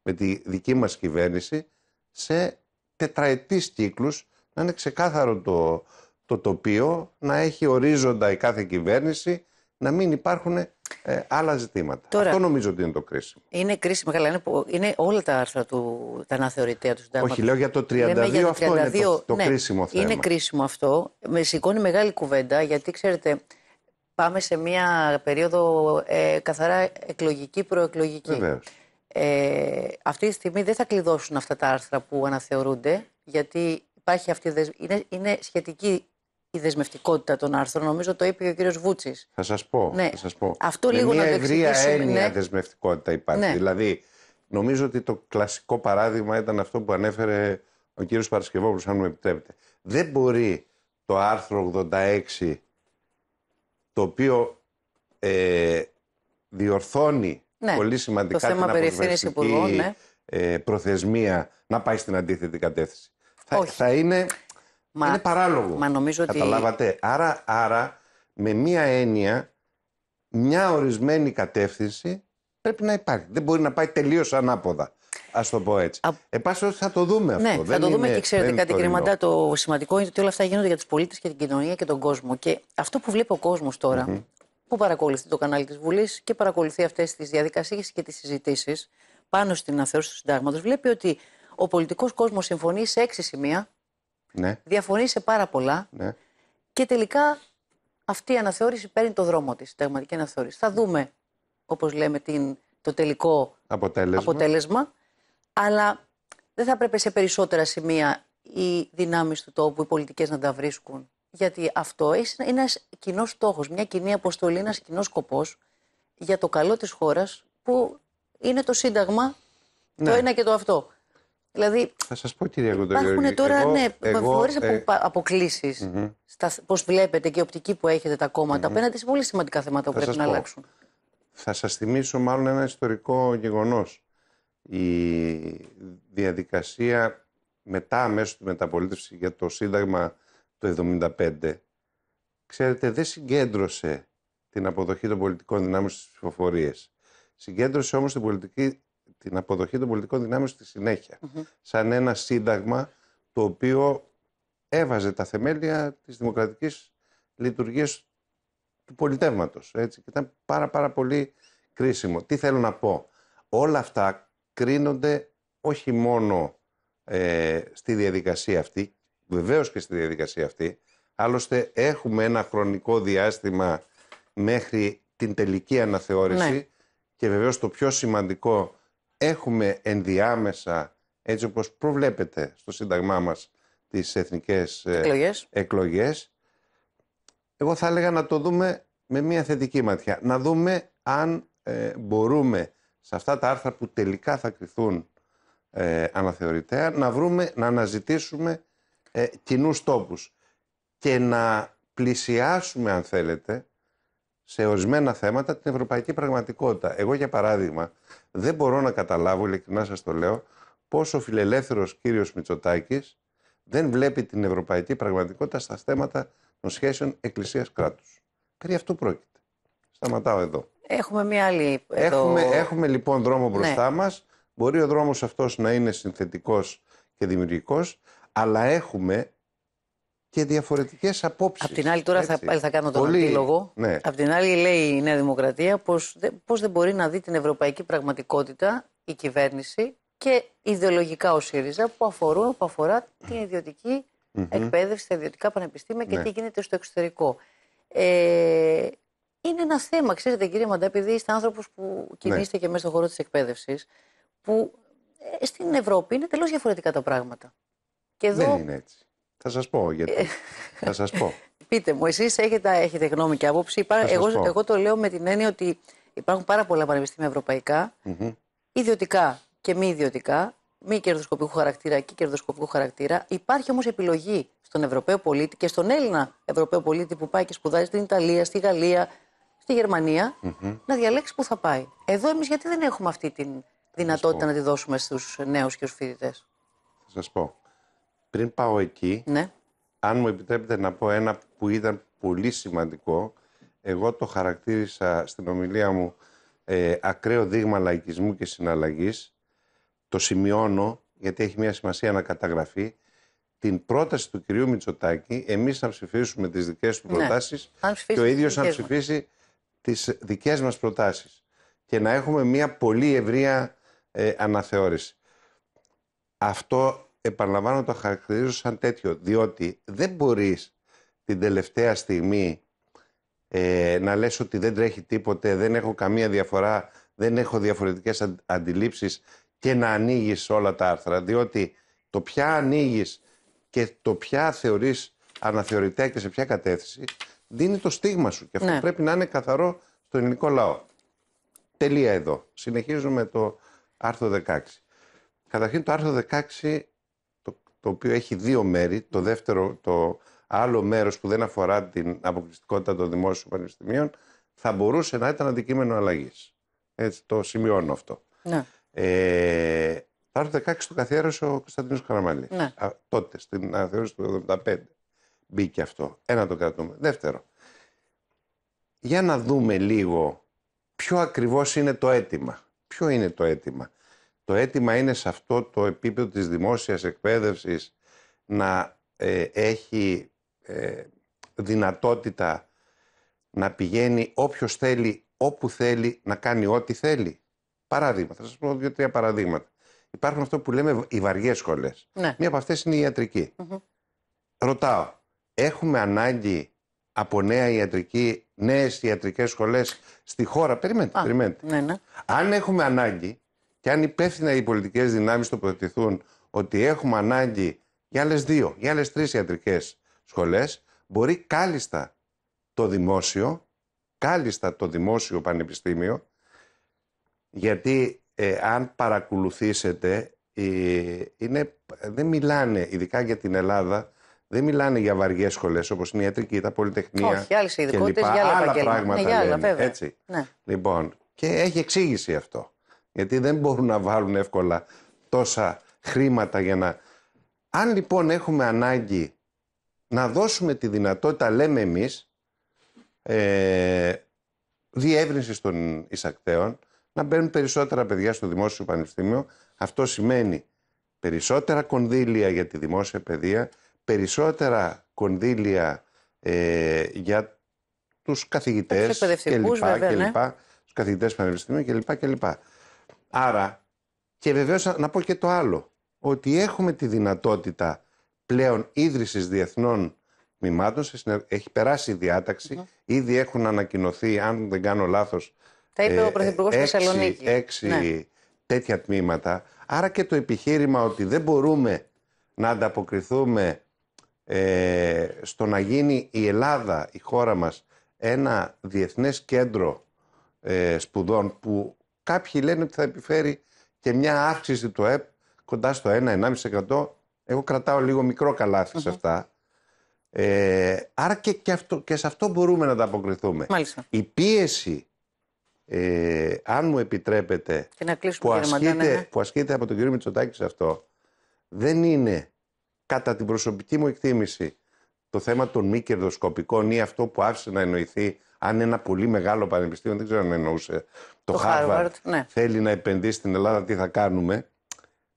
με τη δική μας κυβέρνηση, σε τετραετής κύκλους να είναι ξεκάθαρο το, το τοπίο, να έχει ορίζοντα η κάθε κυβέρνηση, να μην υπάρχουν ε, άλλα ζητήματα. Αυτό νομίζω ότι είναι το κρίσιμο. Είναι κρίσιμο, καλά. Είναι, είναι όλα τα άρθρα του τα αναθεωρητέα του συντάγματος. Όχι, λέω για το 32, για το 32 αυτό είναι το, ναι, κρίσιμο θέμα. Είναι κρίσιμο αυτό. Με σηκώνει μεγάλη κουβέντα, γιατί ξέρετε, πάμε σε μια περίοδο ε, καθαρά εκλογική, προεκλογική. Ε, αυτή τη στιγμή δεν θα κλειδώσουν αυτά τα άρθρα που αναθεωρούνται, γιατί υπάρχει αυτή η είναι, σχετική η δεσμευτικότητα των άρθρων. Νομίζω το είπε και ο κύριος Βούτσης. Θα σας πω, ναι. πω. Αυτό λίγο μια να το ευρεία έννοια ναι. δεσμευτικότητα υπάρχει. Ναι. Δηλαδή, νομίζω ότι το κλασικό παράδειγμα ήταν αυτό που ανέφερε ο κύριος Παρασκευόπουλος, αν μου επιτρέπετε. Δεν μπορεί το άρθρο 86 το οποίο ε, διορθώνει ναι. πολύ σημαντικά το θέμα την ε, προθεσμία να πάει στην αντίθετη κατεύθυνση θα, είναι, μα, παράλογο. Μα νομίζω Καταλάβατε. Άρα, άρα, με μία έννοια, μια ορισμένη κατεύθυνση πρέπει να υπάρχει. Δεν μπορεί να πάει τελείως ανάποδα. Ας το πω έτσι. Α... θα το δούμε αυτό. Ναι, δεν θα το δούμε είναι, και ξέρετε κάτι κρυμματά. Το σημαντικό είναι ότι όλα αυτά γίνονται για τους πολίτες και την κοινωνία και τον κόσμο. Και αυτό που βλέπει ο κόσμος που παρακολουθεί το κανάλι της Βουλής και παρακολουθεί αυτές τις διαδικασίες και τις συζητήσεις πάνω στην αναθεώρηση του συντάγματος, βλέπει ότι ο πολιτικός κόσμος συμφωνεί σε έξι σημεία. Ναι. Διαφωνεί σε πάρα πολλά. Ναι. Και τελικά αυτή η αναθεώρηση παίρνει το δρόμο της, η συνταγματική αναθεώρηση. Θα δούμε, όπως λέμε, την, το τελικό αποτέλεσμα. αποτέλεσμα. Αλλά δεν θα πρέπει σε περισσότερα σημεία οι δυνάμεις του τόπου, οι πολιτικές να τα βρίσκουν. Γιατί αυτό είναι ένας κοινός στόχος, μια κοινή αποστολή, ένας κοινός σκοπός για το καλό της χώρας που είναι το Σύνταγμα το ναι. ένα και το αυτό. Δηλαδή, θα σας πω, κύριε Υπάρχουν τώρα ναι, ε... αποκλήσει. Πώς βλέπετε και η οπτική που έχετε τα κόμματα απέναντι σε πολύ σημαντικά θέματα που πρέπει να αλλάξουν. Θα σας θυμίσω μάλλον ένα ιστορικό γεγονός. Η διαδικασία μετά αμέσως τη μεταπολίτευση για το Σύνταγμα το 1975, ξέρετε, δεν συγκέντρωσε την αποδοχή των πολιτικών δυνάμεων στις ψηφοφορίες. Συγκέντρωσε όμως την πολιτική την αποδοχή των πολιτικών δυνάμεων στη συνεχεια Σαν ένα σύνταγμα το οποίο έβαζε τα θεμέλια της δημοκρατικής λειτουργίας του πολιτεύματος. Έτσι. Και ήταν πάρα πάρα πολύ κρίσιμο. Τι θέλω να πω. Όλα αυτά κρίνονται όχι μόνο ε, στη διαδικασία αυτή, βεβαίως και στη διαδικασία αυτή, άλλωστε έχουμε ένα χρονικό διάστημα μέχρι την τελική αναθεώρηση ναι. και βεβαίως το πιο σημαντικό έχουμε ενδιάμεσα, έτσι όπως προβλέπετε στο Σύνταγμά μας, τις εθνικές ε, εκλογές. Εγώ θα έλεγα να το δούμε με μια θετική ματιά. Να δούμε αν ε, μπορούμε σε αυτά τα άρθρα που τελικά θα κρυθούν ε, να βρούμε, να αναζητήσουμε ε, κοινούς τόπους και να πλησιάσουμε, αν θέλετε, σε ορισμένα θέματα την ευρωπαϊκή πραγματικότητα. Εγώ, για παράδειγμα, δεν μπορώ να καταλάβω, ειλικρινά σας το λέω, πόσο φιλελεύθερος κύριος Μητσοτάκης δεν βλέπει την ευρωπαϊκή πραγματικότητα στα θέματα των σχέσεων εκκλησία-κράτου. Περί αυτού πρόκειται. Σταματάω εδώ. Έχουμε μία άλλη. Έχουμε, έχουμε λοιπόν δρόμο ναι. μπροστά ναι. μας. Μπορεί ο δρόμος αυτός να είναι συνθετικός και δημιουργικός, αλλά έχουμε και διαφορετικές απόψεις. Απ' την άλλη, τώρα θα, θα κάνω τον Πολύ... αντίλογο. Ναι. Απ' την άλλη, λέει η Νέα Δημοκρατία πως πώς δεν μπορεί να δει την ευρωπαϊκή πραγματικότητα η κυβέρνηση και ιδεολογικά ο ΣΥΡΙΖΑ που, αφορούν, που αφορά την ιδιωτική mm-hmm. εκπαίδευση, τα ιδιωτικά πανεπιστήμια και ναι. τι γίνεται στο εξωτερικό. Ε, είναι ένα θέμα, ξέρετε κύριε Μαντά, επειδή είστε άνθρωπος που κινείστε ναι. και μέσα στον χώρο της εκπαίδευσης, που ε, στην Ευρώπη είναι τελώς διαφορετικά τα πράγματα. Και εδώ, Δεν είναι έτσι. Θα σας πω γιατί. θα σας πω. Ε. Πείτε μου, εσείς έχετε, έχετε γνώμη και άποψη. Εγώ, εγώ το λέω με την έννοια ότι υπάρχουν πάρα πολλά πανεπιστήμια ευρωπαϊκά, ιδιωτικά και μη ιδιωτικά, μη κερδοσκοπικού χαρακτήρα και κερδοσκοπικού χαρακτήρα. Υπάρχει όμως επιλογή στον Ευρωπαίο πολίτη και στον Έλληνα Ευρωπαίο πολίτη που πάει και σπουδάζει στην Ιταλία, στη Γαλλία, στη γερμανια να διαλέξει που θα πάει. Εδώ εμείς γιατί δεν έχουμε αυτή τη δυνατότητα να τη δώσουμε στους νέους και στου φοιτητές. Θα σας πω πριν πάω εκεί, ναι. αν μου επιτρέπετε να πω ένα που ήταν πολύ σημαντικό, εγώ το χαρακτήρισα στην ομιλία μου ε, ακραίο δείγμα λαϊκισμού και συναλλαγής, το σημειώνω γιατί έχει μια σημασία να καταγραφεί, την πρόταση του κυρίου Μητσοτάκη, εμείς να ψηφίσουμε τις δικές του ναι. προτάσεις και ο ίδιος να ψηφίσει τις δικές μας προτάσεις και να έχουμε μια πολύ ευρία ε, αναθεώρηση. Αυτό επαναλαμβάνω το χαρακτηρίζω σαν τέτοιο, διότι δεν μπορείς την τελευταία στιγμή ε, να λες ότι δεν τρέχει τίποτε, δεν έχω καμία διαφορά, δεν έχω διαφορετικές αντιλήψει αντιλήψεις και να ανοίγεις όλα τα άρθρα, διότι το ποια ανοίγεις και το ποια θεωρείς αναθεωρητέ και σε ποια κατεύθυνση δίνει το στίγμα σου και αυτό ναι. πρέπει να είναι καθαρό στον ελληνικό λαό. Τελεία εδώ. Συνεχίζουμε το άρθρο 16. Καταρχήν το άρθρο 16 το οποίο έχει δύο μέρη. Το δεύτερο, το άλλο μέρος που δεν αφορά την αποκλειστικότητα των δημόσιων πανεπιστημίων, θα μπορούσε να ήταν αντικείμενο αλλαγής. Έτσι, το σημειώνω αυτό. Ναι. Ε, το 16 το καθιέρωσε ο Κωνσταντίνος ναι. τότε, στην αναθεώρηση του 1975. Μπήκε αυτό. Ένα το κρατούμε. Δεύτερο. Για να δούμε λίγο ποιο ακριβώς είναι το αίτημα. Ποιο είναι το αίτημα. Το αίτημα είναι σε αυτό το επίπεδο της δημόσιας εκπαίδευσης να ε, έχει ε, δυνατότητα να πηγαίνει όποιος θέλει, όπου θέλει, να κάνει ό,τι θέλει. Παράδειγμα, θα σας πω δύο-τρία παραδείγματα. Υπάρχουν αυτό που λέμε οι βαριές σχολές. Ναι. Μία από αυτές είναι η ιατρικη Ρωτάω, έχουμε ανάγκη από νέα ιατρική, νέες ιατρικές σχολές στη χώρα. Περιμένετε, περιμένετε. Ναι, ναι. Αν έχουμε ανάγκη, και αν υπεύθυνα οι πολιτικές δυνάμεις τοποθετηθούν ότι έχουμε ανάγκη για άλλες δύο, για άλλες τρεις ιατρικές σχολές, μπορεί κάλλιστα το δημόσιο, κάλλιστα το δημόσιο πανεπιστήμιο, γιατί ε, αν παρακολουθήσετε, ε, δεν μιλάνε, ειδικά για την Ελλάδα, δεν μιλάνε για βαριές σχολές όπως είναι η ιατρική, τα πολυτεχνία Όχι, άλλες ειδικότητες, Για άλλα, άλλα πράγματα ναι, λένε, έτσι. Ναι. Λοιπόν, και έχει εξήγηση αυτό γιατί δεν μπορούν να βάλουν εύκολα τόσα χρήματα για να... Αν λοιπόν έχουμε ανάγκη να δώσουμε τη δυνατότητα, λέμε εμείς, ε, διεύρυνσης των εισακτέων, να μπαίνουν περισσότερα παιδιά στο δημόσιο πανεπιστήμιο. Αυτό σημαίνει περισσότερα κονδύλια για τη δημόσια παιδεία, περισσότερα κονδύλια ε, για τους καθηγητές ναι. κλπ. Τους, τους καθηγητές πανεπιστήμιου κλπ. Άρα, και βεβαίως να πω και το άλλο, ότι έχουμε τη δυνατότητα πλέον ίδρυσης διεθνών μημάτων, έχει περάσει η διάταξη, ήδη έχουν ανακοινωθεί, αν δεν κάνω λάθος, τα είπε ο ε, ε, έξι, Έξι ναι. τέτοια τμήματα. Άρα και το επιχείρημα ότι δεν μπορούμε να ανταποκριθούμε ε, στο να γίνει η Ελλάδα, η χώρα μας, ένα διεθνές κέντρο ε, σπουδών που Κάποιοι λένε ότι θα επιφέρει και μια αύξηση του ΕΠ κοντά στο 1-1,5%. Εγώ κρατάω λίγο μικρό σε αυτά. Ε, άρα και, και, και σε αυτό μπορούμε να τα αποκριθούμε. Μάλιστα. Η πίεση, ε, αν μου επιτρέπετε, να που, ασκείται, ναι, ναι. που ασκείται από τον κύριο Μητσοτάκη σε αυτό, δεν είναι κατά την προσωπική μου εκτίμηση το θέμα των μη κερδοσκοπικών ή αυτό που άφησε να εννοηθεί αν ένα πολύ μεγάλο πανεπιστήμιο, δεν ξέρω αν εννοούσε το, Χάρβαρτ, ναι. θέλει να επενδύσει στην Ελλάδα, τι θα κάνουμε.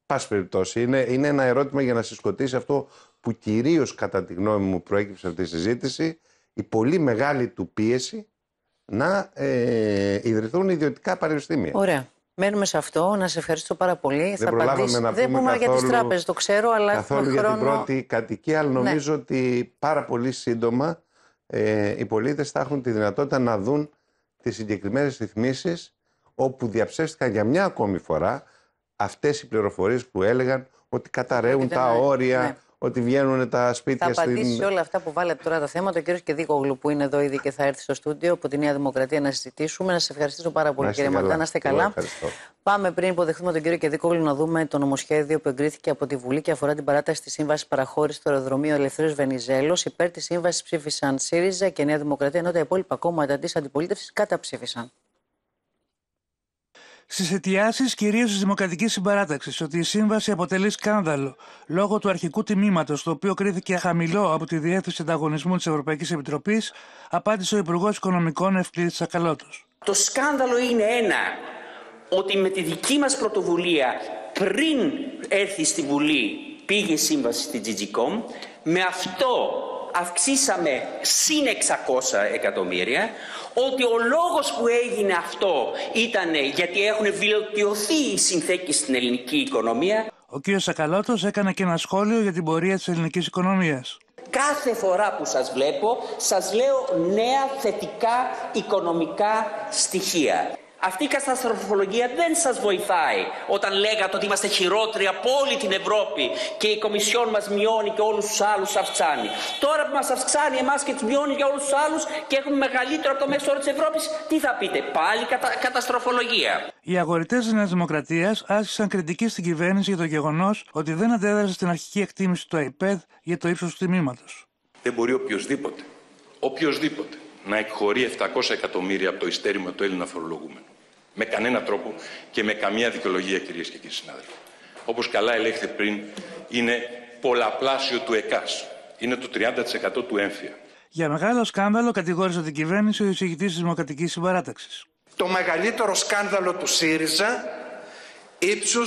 Πάση περιπτώσει, είναι, είναι ένα ερώτημα για να συσκοτήσει αυτό που κυρίως κατά τη γνώμη μου προέκυψε αυτή τη συζήτηση, η πολύ μεγάλη του πίεση να ε, ιδρυθούν ιδιωτικά πανεπιστήμια. Ωραία. Μένουμε σε αυτό. Να σε ευχαριστώ πάρα πολύ. Δεν θα Να Δεν πούμε για τις τράπεζες, το ξέρω, αλλά. Καθόλου χρόνο... για την πρώτη κατοικία, αλλά ναι. νομίζω ότι πάρα πολύ σύντομα ε, οι πολίτες θα έχουν τη δυνατότητα να δουν τις συγκεκριμένες ρυθμίσεις όπου διαψεύστηκαν για μια ακόμη φορά αυτές οι πληροφορίες που έλεγαν ότι καταραίουν τα όρια, ναι ότι βγαίνουν τα σπίτια στην... Θα απαντήσει στην... όλα αυτά που βάλετε τώρα τα θέματα ο κύριος Κεδίκογλου που είναι εδώ ήδη και θα έρθει στο στούντιο από τη Νέα Δημοκρατία να συζητήσουμε. Να σας ευχαριστήσω πάρα πολύ κύριε Μαρτά, να είστε καλά. Πάμε πριν υποδεχθούμε τον κύριο Κεδίκογλου να δούμε το νομοσχέδιο που εγκρίθηκε από τη Βουλή και αφορά την παράταση της σύμβασης παραχώρησης του αεροδρομίου Ελευθερίου Βενιζέλος. Υπέρ της σύμβασης ψήφισαν ΣΥΡΙΖΑ και Νέα Δημοκρατία, ενώ τα υπόλοιπα κόμματα της αντιπολίτευσης καταψήφισαν. Στις αιτιάσεις κυρίως της Δημοκρατικής Συμπαράταξης ότι η σύμβαση αποτελεί σκάνδαλο λόγω του αρχικού τιμήματος, το οποίο κρίθηκε χαμηλό από τη Διεύθυνση Ανταγωνισμού της Ευρωπαϊκής Επιτροπής, απάντησε ο Υπουργός Οικονομικών Ευκλήτη Ακαλώτο. Το σκάνδαλο είναι ένα, ότι με τη δική μας πρωτοβουλία πριν έρθει στη Βουλή πήγε η σύμβαση στην Gigicom. Με αυτό αυξήσαμε συν 600 εκατομμύρια, ότι ο λόγος που έγινε αυτό ήταν γιατί έχουν βελτιωθεί οι συνθήκες στην ελληνική οικονομία. Ο κ. Σακαλώτος έκανε και ένα σχόλιο για την πορεία της ελληνικής οικονομίας. Κάθε φορά που σας βλέπω, σας λέω νέα θετικά οικονομικά στοιχεία. Αυτή η καταστροφολογία δεν σας βοηθάει όταν λέγατε ότι είμαστε χειρότεροι από όλη την Ευρώπη και η Κομισιόν μας μειώνει και όλους τους άλλους αυξάνει. Τώρα που μας αυξάνει εμάς και τους μειώνει για όλους τους άλλους και έχουμε μεγαλύτερο από το μέσο όρο της Ευρώπης, τι θα πείτε, πάλι κατα... καταστροφολογία. Οι αγορητές της Νέας Δημοκρατίας άσκησαν κριτική στην κυβέρνηση για το γεγονός ότι δεν αντέδρασε στην αρχική εκτίμηση του ΑΕΠΕΔ για το ύψος του τιμήματος. Δεν μπορεί οποιοδήποτε, οποιοδήποτε, να εκχωρεί 700 εκατομμύρια από το ειστέρημα του Έλληνα φορολογούμενου. Με κανένα τρόπο και με καμία δικαιολογία, κυρίες και κύριοι συνάδελφοι. Όπως καλά ελέγχθη πριν, είναι πολλαπλάσιο του ΕΚΑΣ. Είναι το 30% του έμφυα. Για μεγάλο σκάνδαλο κατηγόρησε την κυβέρνηση ο εισηγητής της Δημοκρατικής Συμπαράταξης. Το μεγαλύτερο σκάνδαλο του ΣΥΡΙΖΑ ύψους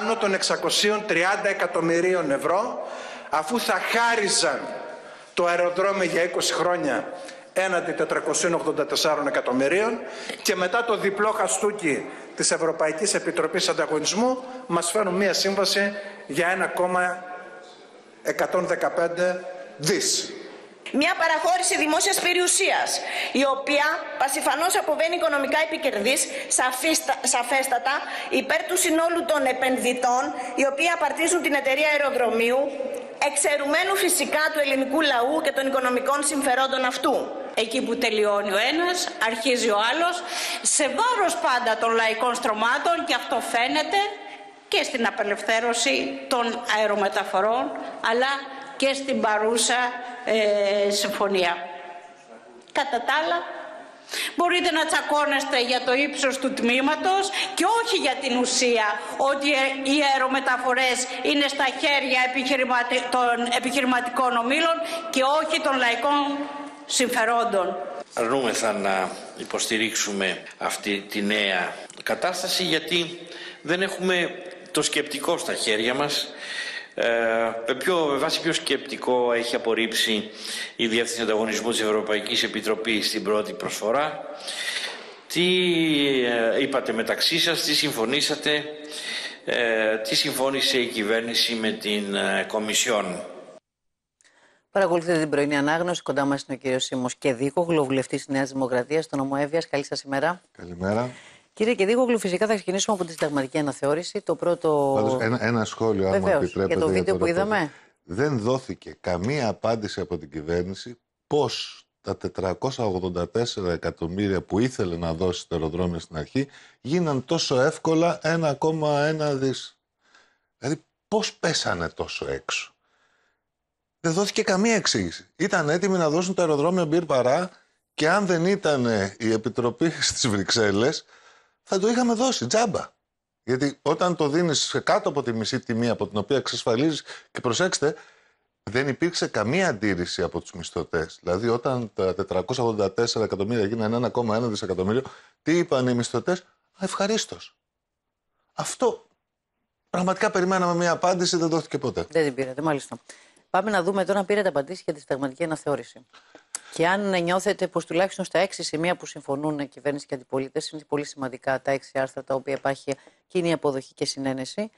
άνω των 630 εκατομμυρίων ευρώ αφού θα χάριζαν το αεροδρόμιο για 20 χρόνια έναντι 484 εκατομμυρίων και μετά το διπλό χαστούκι της Ευρωπαϊκής Επιτροπής Ανταγωνισμού μας φέρνουν μία σύμβαση για 1,115 δις. Μια παραχώρηση δημόσιας περιουσίας, η οποία πασιφανώς αποβαίνει οικονομικά επικερδής, σαφέστατα υπέρ του συνόλου των επενδυτών, οι οποίοι απαρτίζουν την εταιρεία αεροδρομίου, εξαιρουμένου φυσικά του ελληνικού λαού και των οικονομικών συμφερόντων αυτού. Εκεί που τελειώνει ο ένας, αρχίζει ο άλλος, σε βάρος πάντα των λαϊκών στρωμάτων και αυτό φαίνεται και στην απελευθέρωση των αερομεταφορών, αλλά και στην παρούσα ε, συμφωνία. Κατά τα άλλα, Μπορείτε να τσακώνεστε για το ύψος του τμήματος και όχι για την ουσία ότι ε, οι αερομεταφορές είναι στα χέρια των επιχειρηματικών ομήλων και όχι των λαϊκών συμφερόντων. Αρνούμεθα να υποστηρίξουμε αυτή τη νέα κατάσταση γιατί δεν έχουμε το σκεπτικό στα χέρια μας ε, με, ποιο, με βάση ποιο σκεπτικό έχει απορρίψει η Διεύθυνση Ανταγωνισμού της Ευρωπαϊκής Επιτροπής την πρώτη προσφορά. Τι ε, είπατε μεταξύ σας, τι συμφωνήσατε, ε, τι συμφώνησε η κυβέρνηση με την Κομισιόν. Παρακολουθείτε την πρωινή ανάγνωση. Κοντά μας είναι ο κύριος Σίμω Κεδίκο, δίκο της Νέας Δημοκρατίας, στον Ομοέβεια. Καλή σας ημέρα. Καλημέρα. Κύριε Κεδίγογλου, φυσικά θα ξεκινήσουμε από τη συνταγματική αναθεώρηση. Το πρώτο. Πάντως, ένα, ένα σχόλιο, άμα επιτρέπετε. Για το βίντεο που είδαμε. Δεν δόθηκε καμία απάντηση από την κυβέρνηση πώς τα 484 εκατομμύρια που ήθελε να δώσει το αεροδρόμιο στην αρχή γίναν τόσο εύκολα 1,1 δις. Δηλαδή πώς πέσανε τόσο έξω. Δεν δόθηκε καμία εξήγηση. Ήταν έτοιμοι να δώσουν το αεροδρόμιο Μπυρ και αν δεν ήταν η Επιτροπή στις Βρυξέλλες θα το είχαμε δώσει τζάμπα. Γιατί όταν το δίνεις κάτω από τη μισή τιμή από την οποία εξασφαλίζεις και προσέξτε, δεν υπήρξε καμία αντίρρηση από τους μισθωτές. Δηλαδή, όταν τα 484 εκατομμύρια γίνανε 1,1 δισεκατομμύριο, τι είπαν οι μισθωτές, Ευχαρίστως. Αυτό πραγματικά περιμέναμε μια απάντηση, δεν δόθηκε ποτέ. Δεν την πήρατε, μάλιστα. Πάμε να δούμε τώρα αν πήρατε απαντήσει για τη συνταγματική αναθεώρηση. Και αν νιώθετε πως τουλάχιστον στα έξι σημεία που συμφωνούν κυβέρνηση και αντιπολίτευση, είναι πολύ σημαντικά τα έξι άρθρα τα οποία υπάρχει κοινή αποδοχή και συνένεση.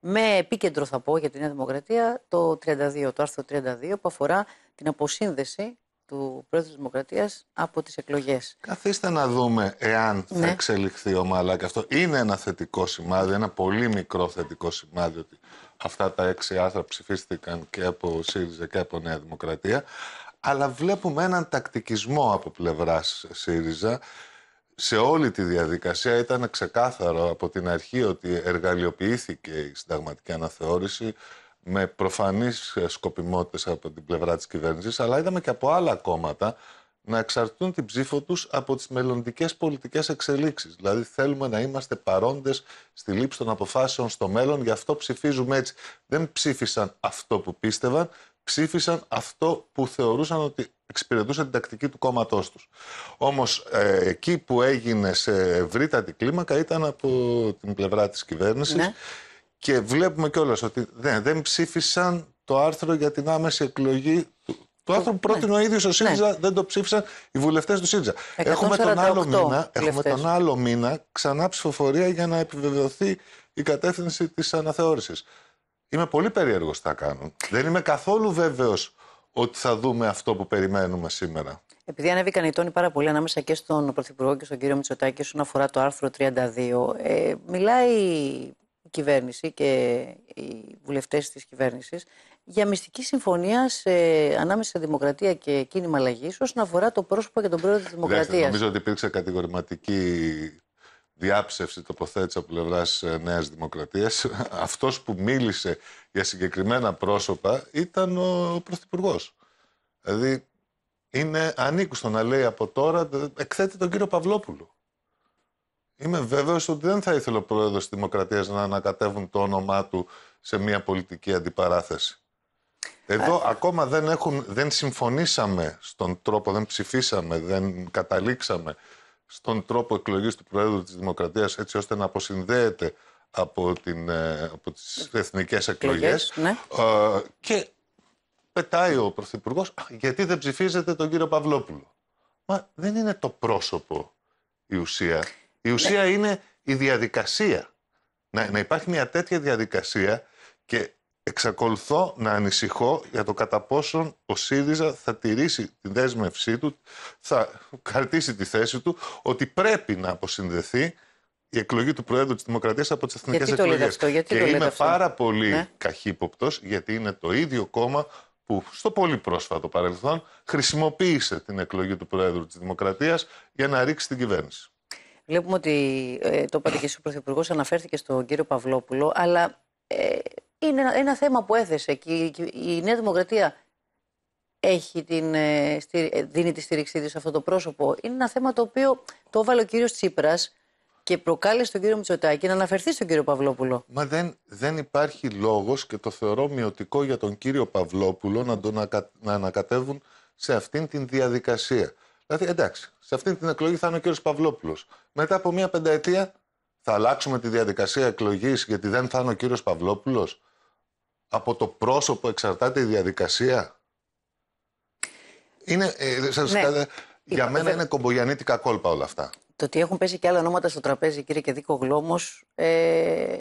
Με επίκεντρο θα πω για τη Νέα Δημοκρατία το 32, το άρθρο 32 που αφορά την αποσύνδεση του Πρόεδρου της Δημοκρατίας από τις εκλογές. Καθίστε να δούμε εάν ναι. θα εξελιχθεί ομαλά και αυτό είναι ένα θετικό σημάδι, ένα πολύ μικρό θετικό σημάδι ότι αυτά τα έξι άρθρα ψηφίστηκαν και από ΣΥΡΙΖΑ και από Νέα Δημοκρατία αλλά βλέπουμε έναν τακτικισμό από πλευράς ΣΥΡΙΖΑ σε όλη τη διαδικασία. Ήταν ξεκάθαρο από την αρχή ότι εργαλειοποιήθηκε η συνταγματική αναθεώρηση με προφανείς σκοπιμότητες από την πλευρά της κυβέρνησης, αλλά είδαμε και από άλλα κόμματα να εξαρτούν την ψήφο τους από τις μελλοντικές πολιτικές εξελίξεις. Δηλαδή θέλουμε να είμαστε παρόντες στη λήψη των αποφάσεων στο μέλλον, γι' αυτό ψηφίζουμε έτσι. Δεν ψήφισαν αυτό που πίστευαν, ψήφισαν αυτό που θεωρούσαν ότι εξυπηρετούσε την τακτική του κόμματός τους. Όμως ε, εκεί που έγινε σε ευρύτατη κλίμακα ήταν από την πλευρά της κυβέρνησης. Ναι. Και βλέπουμε κιόλας ότι ναι, δεν ψήφισαν το άρθρο για την άμεση εκλογή το άρθρο που ναι. πρότεινε ο ίδιος ο ναι. ΣΥΡΙΖΑ, δεν το ψήφισαν οι βουλευτές του ΣΥΡΙΖΑ. Έχουμε τον, άλλο μήνα, έχουμε τον άλλο μήνα ξανά ψηφοφορία για να επιβεβαιωθεί η κατεύθυνση της αναθεώρησης. Είμαι πολύ περίεργος τι θα κάνουν. Δεν είμαι καθόλου βέβαιος ότι θα δούμε αυτό που περιμένουμε σήμερα. Επειδή ανέβηκαν οι τόνοι πάρα πολύ ανάμεσα και στον Πρωθυπουργό και στον κύριο Μητσοτάκη, όσον αφορά το άρθρο 32, ε, μιλάει η κυβέρνηση και οι βουλευτές της κυβέρνησης για μυστική συμφωνία σε, ανάμεσα σε δημοκρατία και κίνημα αλλαγής όσον αφορά το πρόσωπο και τον πρόεδρο της δημοκρατίας. νομίζω ότι υπήρξε κατηγορηματική διάψευση τοποθέτηση από πλευράς ε, Νέας Δημοκρατίας. Αυτός που μίλησε για συγκεκριμένα πρόσωπα ήταν ο Πρωθυπουργός. Δηλαδή, είναι ανήκουστο να λέει από τώρα εκθέτει τον κύριο Παυλόπουλο. Είμαι βέβαιος ότι δεν θα ήθελε ο πρόεδρος της Δημοκρατίας να ανακατεύουν το όνομά του σε μια πολιτική αντιπαράθεση. Εδώ Α, ε. ακόμα δεν συμφωνήσαμε στον τρόπο, δεν ψηφίσαμε, δεν καταλήξαμε στον τρόπο εκλογής του Προέδρου της Δημοκρατίας έτσι ώστε να αποσυνδέεται από, την, ε, από τις εθνικές εκλογές, ναι. και πετάει ο Πρωθυπουργός γιατί δεν ψηφίζεται τον κύριο Παυλόπουλο. Μα δεν είναι το πρόσωπο η ουσία. Η ουσία ναι. είναι η διαδικασία. Να, να υπάρχει μια τέτοια διαδικασία και εξακολουθώ να ανησυχώ για το κατά πόσον ο ΣΥΡΙΖΑ θα τηρήσει τη δέσμευσή του, θα κρατήσει τη θέση του ότι πρέπει να αποσυνδεθεί η εκλογή του Προέδρου της Δημοκρατίας από τις εθνικέ εκλογέ. Και το είμαι αυτό. πάρα πολύ ναι. καχύποπτος, γιατί είναι το ίδιο κόμμα που στο πολύ πρόσφατο παρελθόν χρησιμοποίησε την εκλογή του Προέδρου της Δημοκρατίας για να ρίξει την κυβέρνηση. Βλέπουμε ότι ε, το είπατε και ο Πρωθυπουργός αναφέρθηκε στον κύριο Παυλόπουλο, αλλά ε, είναι ένα, θέμα που έθεσε και η, η Νέα Δημοκρατία έχει την, ε, ε, δίνει τη στήριξή της σε αυτό το πρόσωπο. Είναι ένα θέμα το οποίο το έβαλε ο κύριος Τσίπρας και προκάλεσε τον κύριο Μητσοτάκη να αναφερθεί στον κύριο Παυλόπουλο. Μα δεν, δεν υπάρχει λόγος και το θεωρώ μειωτικό για τον κύριο Παυλόπουλο να τον ακα, να ανακατεύουν σε αυτήν την διαδικασία. Δηλαδή, εντάξει, σε αυτήν την εκλογή θα είναι ο κύριος Παυλόπουλος. Μετά από μία πενταετία θα αλλάξουμε τη διαδικασία εκλογής γιατί δεν θα είναι ο κύριος Παυλόπουλος από το πρόσωπο εξαρτάται η διαδικασία. Είναι, ε, σας ναι. Κατά, για μένα είναι κομπογιανίτικα κόλπα όλα αυτά. Το ότι έχουν πέσει και άλλα ονόματα στο τραπέζι, κύριε Κεδίκο Γλώμος, ε,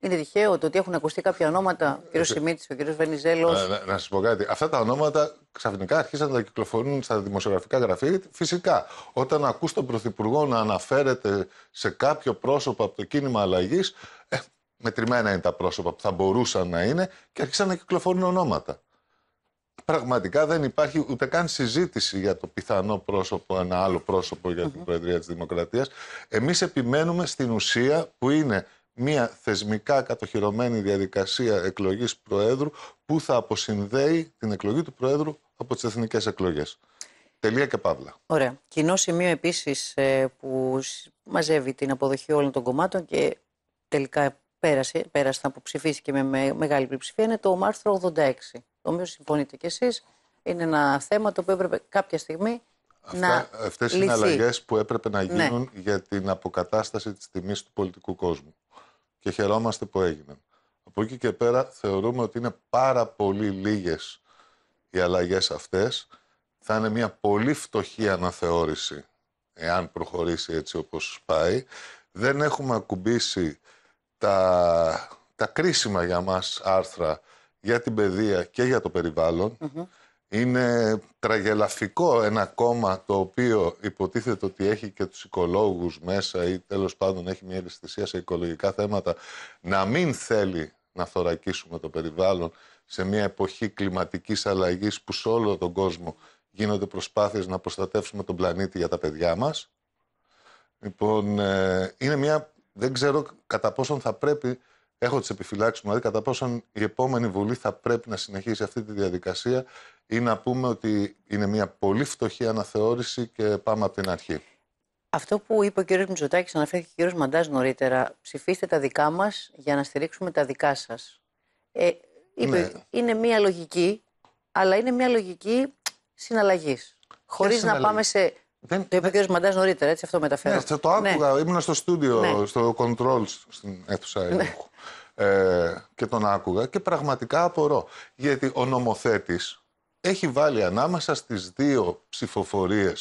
είναι τυχαίο το ότι έχουν ακουστεί κάποια ονόματα, ο κύριος ε, Σιμίτης, ο κύριος Βενιζέλος. Ε, να, να, σας πω κάτι. Αυτά τα ονόματα ξαφνικά αρχίσαν να κυκλοφορούν στα δημοσιογραφικά γραφεία. Φυσικά, όταν ακούς τον Πρωθυπουργό να αναφέρεται σε κάποιο πρόσωπο από το κίνημα αλλαγής, μετρημένα είναι τα πρόσωπα που θα μπορούσαν να είναι και άρχισαν να κυκλοφορούν ονόματα. Πραγματικά δεν υπάρχει ούτε καν συζήτηση για το πιθανό πρόσωπο, ένα άλλο πρόσωπο για την Προεδρία της Δημοκρατίας. Εμείς επιμένουμε στην ουσία που είναι μια θεσμικά κατοχυρωμένη διαδικασία εκλογής Προέδρου που θα αποσυνδέει την εκλογή του Προέδρου από τις εθνικές εκλογές. Τελεία και παύλα. Ωραία. Κοινό σημείο επίσης ε, που μαζεύει την αποδοχή όλων των κομμάτων και τελικά πέρασε, πέρασε να με μεγάλη πλειοψηφία είναι το Μάρθρο 86, το οποίο συμφωνείτε κι εσείς, είναι ένα θέμα το οποίο έπρεπε κάποια στιγμή Αυτά, να Αυτές είναι αλλαγές που έπρεπε να ναι. γίνουν για την αποκατάσταση της τιμής του πολιτικού κόσμου. Και χαιρόμαστε που έγιναν. Από εκεί και πέρα θεωρούμε ότι είναι πάρα πολύ λίγες οι αλλαγές αυτές. Θα είναι μια πολύ φτωχή αναθεώρηση, εάν προχωρήσει έτσι όπως πάει. Δεν έχουμε ακουμπήσει τα, τα κρίσιμα για μας άρθρα για την παιδεία και για το περιβαλλον Είναι τραγελαφικό ένα κόμμα το οποίο υποτίθεται ότι έχει και τους οικολόγους μέσα ή τέλος πάντων έχει μια ευαισθησία σε οικολογικά θέματα να μην θέλει να θωρακίσουμε το περιβάλλον σε μια εποχή κλιματικής αλλαγής που σε όλο τον κόσμο γίνονται προσπάθειες να προστατεύσουμε τον πλανήτη για τα παιδιά μας. Λοιπόν, ε, είναι μια δεν ξέρω κατά πόσον θα πρέπει, έχω τις επιφυλάξεις μου, δηλαδή κατά πόσον η επόμενη Βουλή θα πρέπει να συνεχίσει αυτή τη διαδικασία ή να πούμε ότι είναι μια πολύ φτωχή αναθεώρηση και πάμε από την αρχή. Αυτό που είπε ο κ. Μητσοτάκης, αναφέρθηκε ο κ. Μαντάς νωρίτερα, ψηφίστε τα δικά μας για να στηρίξουμε τα δικά σας. Ε, ναι. είναι μια λογική, αλλά είναι μια λογική συναλλαγής. Χωρίς να πάμε σε δεν... Το είπε ο κ. Μαντάς νωρίτερα, έτσι αυτό μεταφέρω. Ναι, το άκουγα. Ναι. Ήμουν στο στούντιο, ναι. στο controls στην αίθουσα έλεγχου. Ναι. Ε, και τον άκουγα και πραγματικά απορώ. Γιατί ο νομοθέτης έχει βάλει ανάμεσα στις δύο ψηφοφορίες,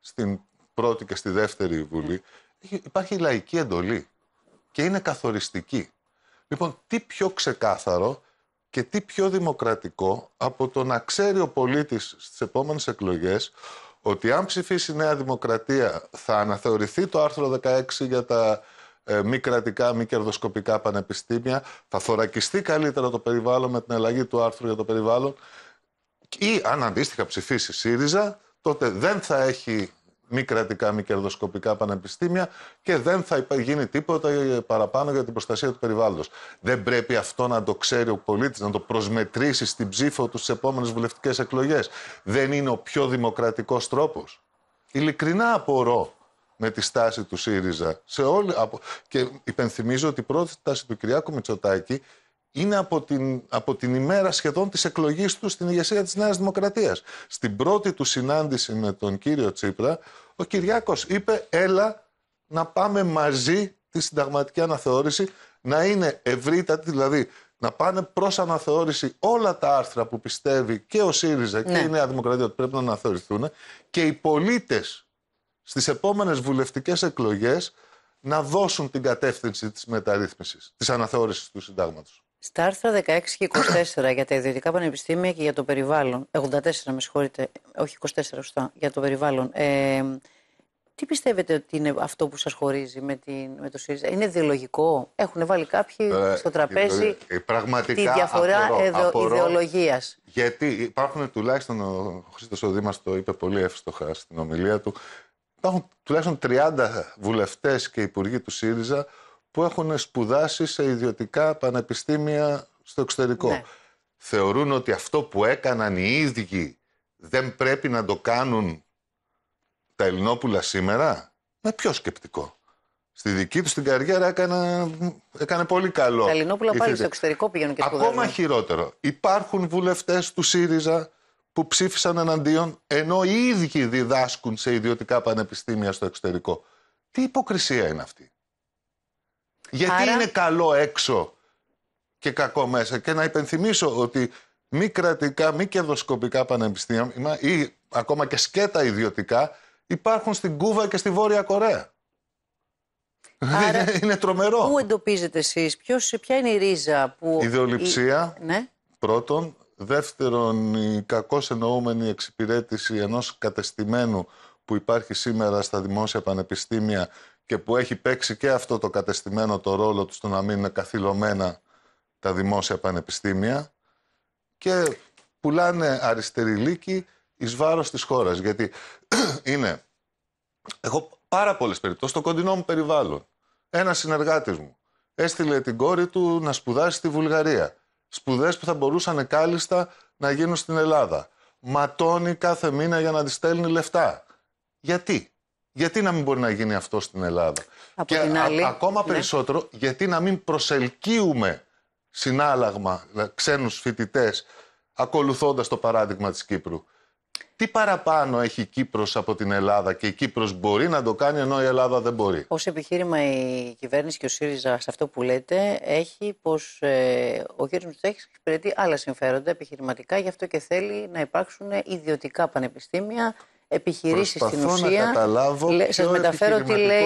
στην πρώτη και στη δεύτερη βουλή, υπάρχει λαϊκή εντολή. Και είναι καθοριστική. Λοιπόν, τι πιο ξεκάθαρο και τι πιο δημοκρατικό από το να ξέρει ο πολίτης στις επόμενες εκλογές ότι αν ψηφίσει η Νέα Δημοκρατία θα αναθεωρηθεί το άρθρο 16 για τα ε, μη κρατικά, μη κερδοσκοπικά πανεπιστήμια, θα θωρακιστεί καλύτερα το περιβάλλον με την αλλαγή του άρθρου για το περιβάλλον ή αν αντίστοιχα ψηφίσει ΣΥΡΙΖΑ, τότε δεν θα έχει μη κρατικά, μη κερδοσκοπικά πανεπιστήμια και δεν θα γίνει τίποτα παραπάνω για την προστασία του περιβάλλοντος. Δεν πρέπει αυτό να το ξέρει ο πολίτης, να το προσμετρήσει στην ψήφο του στις επόμενες βουλευτικές εκλογές. Δεν είναι ο πιο δημοκρατικός τρόπος. Ειλικρινά απορώ με τη στάση του ΣΥΡΙΖΑ. Σε όλη... Και υπενθυμίζω ότι η πρώτη στάση του Κυριάκου Μητσοτάκη είναι από την, από την ημέρα σχεδόν της εκλογής τους στην ηγεσία της Νέας Δημοκρατίας. Στην πρώτη του συνάντηση με τον κύριο Τσίπρα, ο Κυριάκος είπε έλα να πάμε μαζί τη συνταγματική αναθεώρηση να είναι ευρύτατη, δηλαδή να πάνε προς αναθεώρηση όλα τα άρθρα που πιστεύει και ο ΣΥΡΙΖΑ και ναι. η Νέα Δημοκρατία ότι πρέπει να αναθεωρηθούν και οι πολίτες στις επόμενες βουλευτικές εκλογές να δώσουν την κατεύθυνση της μεταρρύθμισης, της αναθεώρησης του συντάγματος. Στα άρθρα 16 και 24 για τα ιδιωτικά πανεπιστήμια και για το περιβάλλον, 84 με συγχωρείτε, όχι 24 σωστά, για το περιβάλλον, ε, τι πιστεύετε ότι είναι αυτό που σας χωρίζει με, την, με το ΣΥΡΙΖΑ, είναι ιδεολογικό, έχουν βάλει κάποιοι ε, στο τραπέζι ε, ε τη διαφορά απορώ, ιδεολογίας. Γιατί υπάρχουν τουλάχιστον, ο Χρήστος ο το είπε πολύ εύστοχα στην ομιλία του, υπάρχουν τουλάχιστον 30 βουλευτές και υπουργοί του ΣΥΡΙΖΑ που έχουν σπουδάσει σε ιδιωτικά πανεπιστήμια στο εξωτερικό. Ναι. Θεωρούν ότι αυτό που έκαναν οι ίδιοι δεν πρέπει να το κάνουν τα Ελληνόπουλα σήμερα. Με ποιο σκεπτικό. Στη δική τους την καριέρα έκανε, έκανε πολύ καλό. Τα Ελληνόπουλα πάλι στο εξωτερικό πηγαίνουν και σπουδάζουν. Ακόμα χειρότερο. Υπάρχουν βουλευτές του ΣΥΡΙΖΑ που ψήφισαν εναντίον, ενώ οι ίδιοι διδάσκουν σε ιδιωτικά πανεπιστήμια στο εξωτερικό. Τι υποκρισία είναι αυτή. Γιατί είναι καλό έξω και κακό μέσα. Και να υπενθυμίσω ότι μη κρατικά, μη κερδοσκοπικά πανεπιστήμια ή ακόμα και σκέτα ιδιωτικά υπάρχουν στην Κούβα και στη Βόρεια Κορέα. Άρα, είναι εσεί, ποια είναι η ρίζα που. Ιδεολειψία. Η... Ναι. Πρώτον. Δεύτερον, η κακώς εννοούμενη εξυπηρέτηση ενός κατεστημένου που υπάρχει σήμερα στα δημόσια πανεπιστήμια και που έχει παίξει και αυτό το κατεστημένο το ρόλο του στο να μην μείνουν καθυλωμένα τα δημόσια πανεπιστήμια και πουλάνε αριστερή λύκη εις βάρος της χώρας. Γιατί είναι, έχω πάρα πολλές περιπτώσεις, στο κοντινό μου περιβάλλον. Ένας συνεργάτης μου έστειλε την κόρη του να σπουδάσει στη Βουλγαρία. Σπουδές που θα μπορούσαν κάλλιστα να γίνουν στην Ελλάδα. Ματώνει κάθε μήνα για να της στέλνει λεφτά. Γιατί γιατί να μην μπορεί να γίνει αυτό στην Ελλάδα. Από και την άλλη, ακόμα ναι. περισσότερο, γιατί να μην προσελκύουμε συνάλλαγμα ξένους φοιτητές ακολουθώντας το παράδειγμα της Κύπρου. Τι παραπάνω έχει η Κύπρος από την Ελλάδα και η Κύπρος μπορεί να το κάνει ενώ η Ελλάδα δεν μπορεί. Ως επιχείρημα η κυβέρνηση και ο ΣΥΡΙΖΑ σε αυτό που λέτε έχει πως ε, ο κ. Μητσοτέχης εξυπηρετεί άλλα συμφέροντα επιχειρηματικά γι' αυτό και θέλει να υπάρξουν ιδιωτικά πανεπιστήμια Επιχειρήσεις στην ουσία. να καταλάβω λέ, ποιο μεταφέρω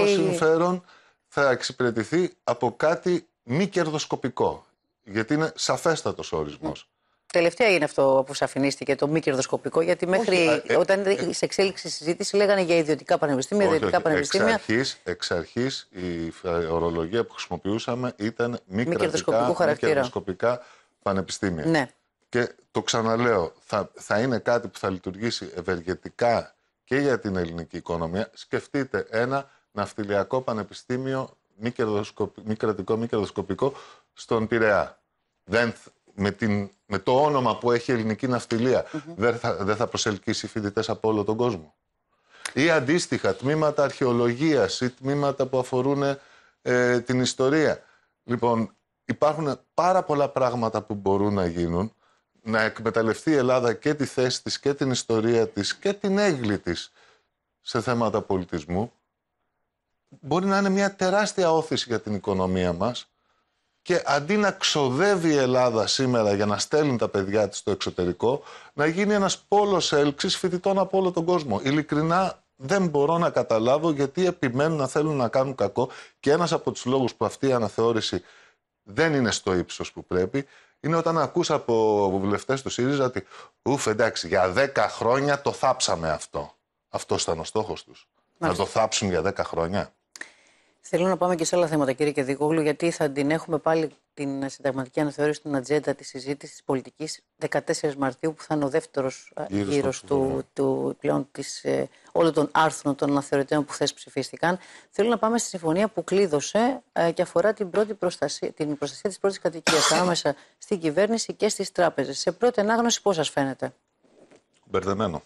συμφέρον θα εξυπηρετηθεί από κάτι μη κερδοσκοπικό. Γιατί είναι σαφέστατος ο ορισμός. Τελευταία είναι αυτό που σαφηνίστηκε, το μη κερδοσκοπικό, γιατί μέχρι ε, όταν ε, σε εξέλιξη συζήτηση λέγανε για ιδιωτικά πανεπιστήμια, όχι, ιδιωτικά όχι, πανεπιστήμια. Εξ αρχής, η ορολογία που χρησιμοποιούσαμε ήταν μη, Μη κερδοσκοπικά πανεπιστήμια. Ναι. Και το ξαναλέω, θα, θα είναι κάτι που θα λειτουργήσει ευεργετικά και για την ελληνική οικονομία. Σκεφτείτε ένα ναυτιλιακό πανεπιστήμιο μη, μη κρατικό, μη κερδοσκοπικό στον Πειραιά. Δεν, με, την, με το όνομα που έχει η ελληνική ναυτιλία mm-hmm. δεν, θα, δεν θα προσελκύσει φοιτητές από όλο τον κόσμο. Ή αντίστοιχα τμήματα αρχαιολογίας ή τμήματα που αφορούν ε, την ιστορία. Λοιπόν, υπάρχουν πάρα πολλά πράγματα που μπορούν να γίνουν να εκμεταλλευτεί η Ελλάδα και τη θέση της και την ιστορία της και την έγκλη της σε θέματα πολιτισμού μπορεί να είναι μια τεράστια όθηση για την οικονομία μας και αντί να ξοδεύει η Ελλάδα σήμερα για να στέλνει τα παιδιά της στο εξωτερικό να γίνει ένας πόλος έλξης φοιτητών από όλο τον κόσμο. Ειλικρινά δεν μπορώ να καταλάβω γιατί επιμένουν να θέλουν να κάνουν κακό και ένας από τους λόγους που αυτή η αναθεώρηση δεν είναι στο ύψος που πρέπει είναι όταν ακούσα από βουλευτές του ΣΥΡΙΖΑ ότι «Ουφ, εντάξει, για 10 χρόνια το θάψαμε αυτό». Αυτός ήταν ο στόχος τους. Να το θάψουν για 10 χρόνια. Θέλω να πάμε και σε άλλα θέματα, κύριε Κεδικόγλου, γιατί θα την έχουμε πάλι την συνταγματική αναθεώρηση στην ατζέντα της συζήτησης της πολιτικής 14 Μαρτίου, που θα είναι ο δεύτερος ε, γύρος του, του, πλέον της, ε, όλων των άρθρων των αναθεωρητών που χθες ψηφίστηκαν. Θέλω να πάμε στη συμφωνία που κλείδωσε ε, και αφορά την, πρώτη προστασία, την προστασία της πρώτης κατοικίας ανάμεσα στην κυβέρνηση και στις τράπεζες. Σε πρώτη ανάγνωση, πώς σας φαίνεται. Μπερδεμένο.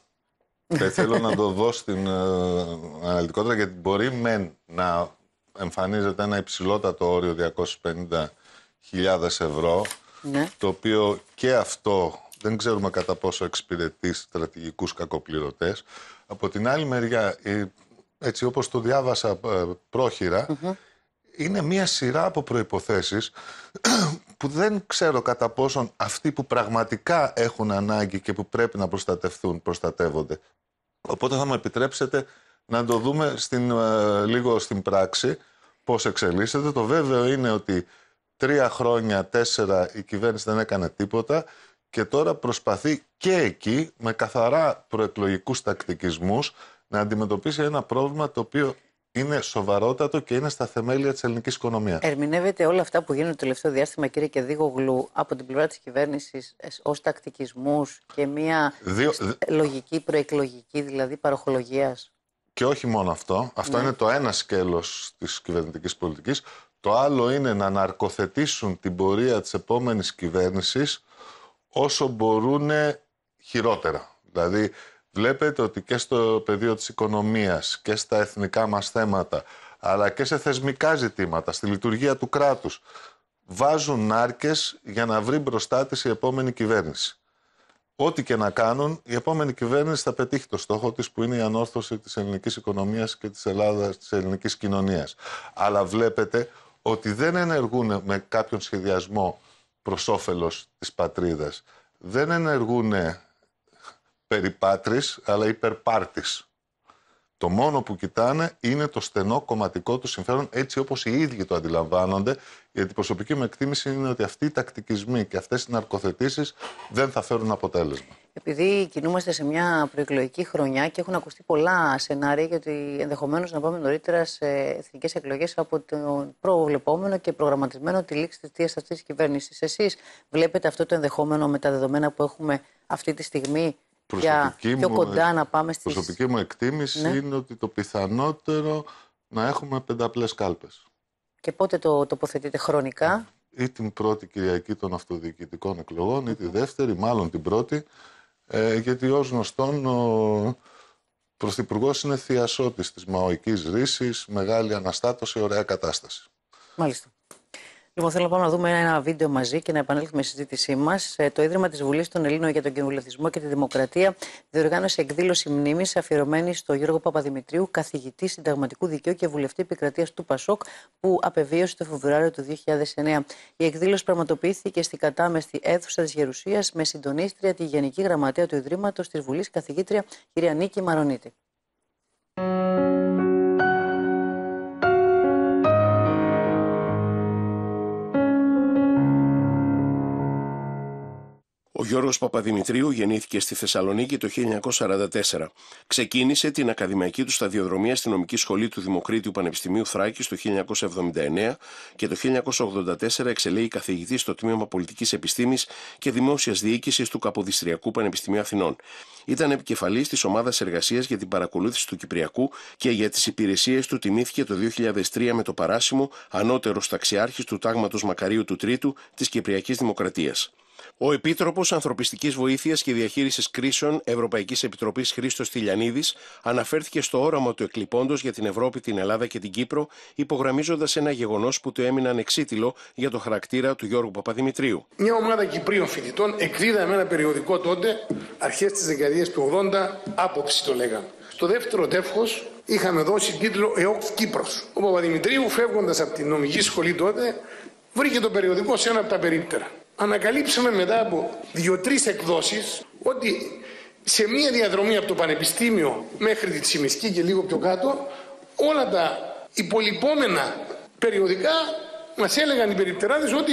Δεν θέλω να το δω στην ε, αναλυτικότητα γιατί μπορεί μεν να εμφανίζεται ένα υψηλότατο όριο 250 ευρώ, ναι. το οποίο και αυτό δεν ξέρουμε κατά πόσο εξυπηρετεί στρατηγικούς κακοπληρωτές. Από την άλλη μεριά, ε, έτσι όπως το διάβασα ε, είναι μία σειρά από προϋποθέσεις που δεν ξέρω κατά πόσον αυτοί που πραγματικά έχουν ανάγκη και που πρέπει να προστατευτούν, προστατεύονται. Οπότε θα μου επιτρέψετε να το δούμε στην, ε, λίγο στην πράξη πώς εξελίσσεται. Το βέβαιο είναι ότι τρία χρόνια, τέσσερα η κυβέρνηση δεν έκανε τίποτα και τώρα προσπαθεί και εκεί με καθαρά προεκλογικούς τακτικισμούς να αντιμετωπίσει ένα πρόβλημα το οποίο είναι σοβαρότατο και είναι στα θεμέλια της ελληνικής οικονομίας. Ερμηνεύεται όλα αυτά που γίνονται το τελευταίο διάστημα, κύριε Κεδίγογλου, από την πλευρά της κυβέρνησης ε, ως τακτικισμούς και μια λογική προεκλογική δηλαδή παροχολογίας. Και όχι μόνο αυτό. Αυτό ναι. είναι το ένα σκέλος της κυβερνητικής πολιτικής. Το άλλο είναι να ναρκοθετήσουν την πορεία της επόμενης κυβέρνησης όσο μπορούν χειρότερα. Δηλαδή βλέπετε ότι και στο πεδίο της οικονομίας και στα εθνικά μας θέματα αλλά και σε θεσμικά ζητήματα, στη λειτουργία του κράτους βάζουν νάρκες για να βρει μπροστά της η επόμενη κυβέρνηση. Ό,τι και να κάνουν, η επόμενη κυβέρνηση θα πετύχει το στόχο της που είναι η ανόρθωση της ελληνικής οικονομίας και της Ελλάδας, της ελληνικής κοινωνίας. Αλλά βλέπετε ότι δεν ενεργούν με κάποιον σχεδιασμό προς όφελος της πατρίδας. Δεν ενεργούν περί αλλά υπερπάρτης. Το μόνο που κοιτάνε είναι το στενό κομματικό του συμφέρον, έτσι όπως οι ίδιοι το αντιλαμβάνονται. Γιατί η προσωπική μου εκτίμηση είναι ότι αυτοί οι τακτικισμοί και αυτές οι ναρκοθετήσεις δεν θα φέρουν αποτέλεσμα. Επειδή κινούμαστε σε μια προεκλογική χρονιά και έχουν ακουστεί πολλά σενάρια, γιατί ενδεχομένως να πάμε νωρίτερα σε εθνικές εκλογές από τον προβλεπόμενο και προγραμματισμένο τη λήξη της θητείας αυτής της κυβέρνησης. Εσείς βλέπετε αυτό το ενδεχόμενο με τα δεδομένα που έχουμε αυτή τη στιγμή προσωπική, μου, κοντά να πάμε στις... προσωπική μου εκτίμηση ναι. είναι ότι το πιθανότερο να έχουμε πενταπλές κάλπες. Και πότε το τοποθετείτε χρονικά? Ε, ή την πρώτη Κυριακή των αυτοδιοικητικών εκλογών ή τη δεύτερη, μάλλον την πρώτη, ε, γιατί ως γνωστόν ο Πρωθυπουργός είναι θειασότης της μαοικής ρίσης, μεγάλη αναστάτωση, ωραία κατάσταση. Μάλιστα. Λοιπόν, θέλω να πάμε να δούμε ένα βίντεο μαζί και να επανέλθουμε στη συζήτησή μας. Ε, το Ίδρυμα της Βουλής των Ελλήνων για τον Κοινοβουλευτισμό και τη Δημοκρατία διοργάνωσε εκδήλωση μνήμης αφιερωμένη στο Γιώργο Παπαδημητρίου, καθηγητή συνταγματικού δικαίου και βουλευτή επικρατείας του Πασόκ, που απεβίωσε το Φεβρουάριο του 2009. Η εκδήλωση πραγματοποιήθηκε στην κατάμεστη αίθουσα της Γερουσίας με συντονίστρια τη Γενική Γραμματέα του Ιδρύματος της Βουλής, καθηγήτρια κυρία Νίκη Μαρονίτη. Ο Γιώργος Παπαδημητρίου γεννήθηκε στη Θεσσαλονίκη το 1944. Ξεκίνησε την ακαδημαϊκή του σταδιοδρομία στη νομική σχολή του Δημοκρίτιου Πανεπιστημίου Θράκης το 1979 και το 1984 εξελέγει καθηγητής στο τμήμα Πολιτικής Επιστήμης και Δημόσιας Διοίκησης του Καποδιστριακού Πανεπιστημίου Αθηνών. Ήταν επικεφαλής της ομάδας εργασίας για την παρακολούθηση του Κυπριακού και για τις υπηρεσίες του τιμήθηκε το 2003 με το παράσημο ανώτερο ταξιάρχη του τάγματος Μακαρίου του Τρίτου της Κυπριακής Δημοκρατίας. Ο Επίτροπος Ανθρωπιστικής Βοήθειας και Διαχείρισης Κρίσεων Ευρωπαϊκής Επιτροπής Χρήστος Τηλιανίδης αναφέρθηκε στο όραμα του εκλειπώντος για την Ευρώπη, την Ελλάδα και την Κύπρο, υπογραμμίζοντας ένα γεγονός που του έμεινε ανεξίτηλο για το χαρακτήρα του Γιώργου Παπαδημητρίου. Μια ομάδα Κυπρίων φοιτητών εκδίδαμε ένα περιοδικό τότε, αρχές της δεκαετίας του 80, άποψη το λέγαμε. Στο δεύτερο τεύχος είχαμε δώσει τίτλο ΕΟΚ Κύπρος. Ο Παπαδημητρίου, φεύγοντας από την νομική σχολή τότε, βρήκε το περιοδικό σε ένα από τα περίπτερα ανακαλύψαμε μετά από δύο-τρεις εκδόσεις ότι σε μία διαδρομή από το Πανεπιστήμιο μέχρι τη Τσιμισκή και λίγο πιο κάτω όλα τα υπολοιπόμενα περιοδικά μας έλεγαν οι περιπτεράδες ότι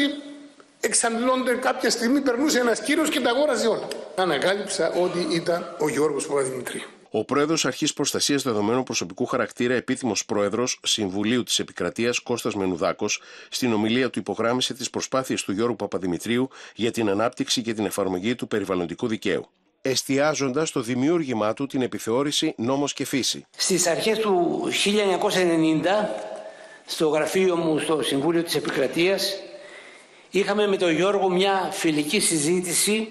εξαντλώνται κάποια στιγμή περνούσε ένας κύριος και τα αγόραζε όλα. Ανακάλυψα ότι ήταν ο Γιώργος Παπαδημητρίου. Ο πρόεδρος Αρχής Προστασίας Δεδομένων Προσωπικού Χαρακτήρα, επίθυμο πρόεδρος Συμβουλίου της Επικρατείας Κώστας Μενουδάκος, στην ομιλία του υπογράμμισε τις προσπάθειες του Γιώργου Παπαδημητρίου για την ανάπτυξη και την εφαρμογή του περιβαλλοντικού δικαίου εστιάζοντας στο δημιούργημά του την επιθεώρηση νόμος και φύση. Στις αρχές του 1990, στο γραφείο μου στο Συμβούλιο της Επικρατείας, είχαμε με τον Γιώργο μια φιλική συζήτηση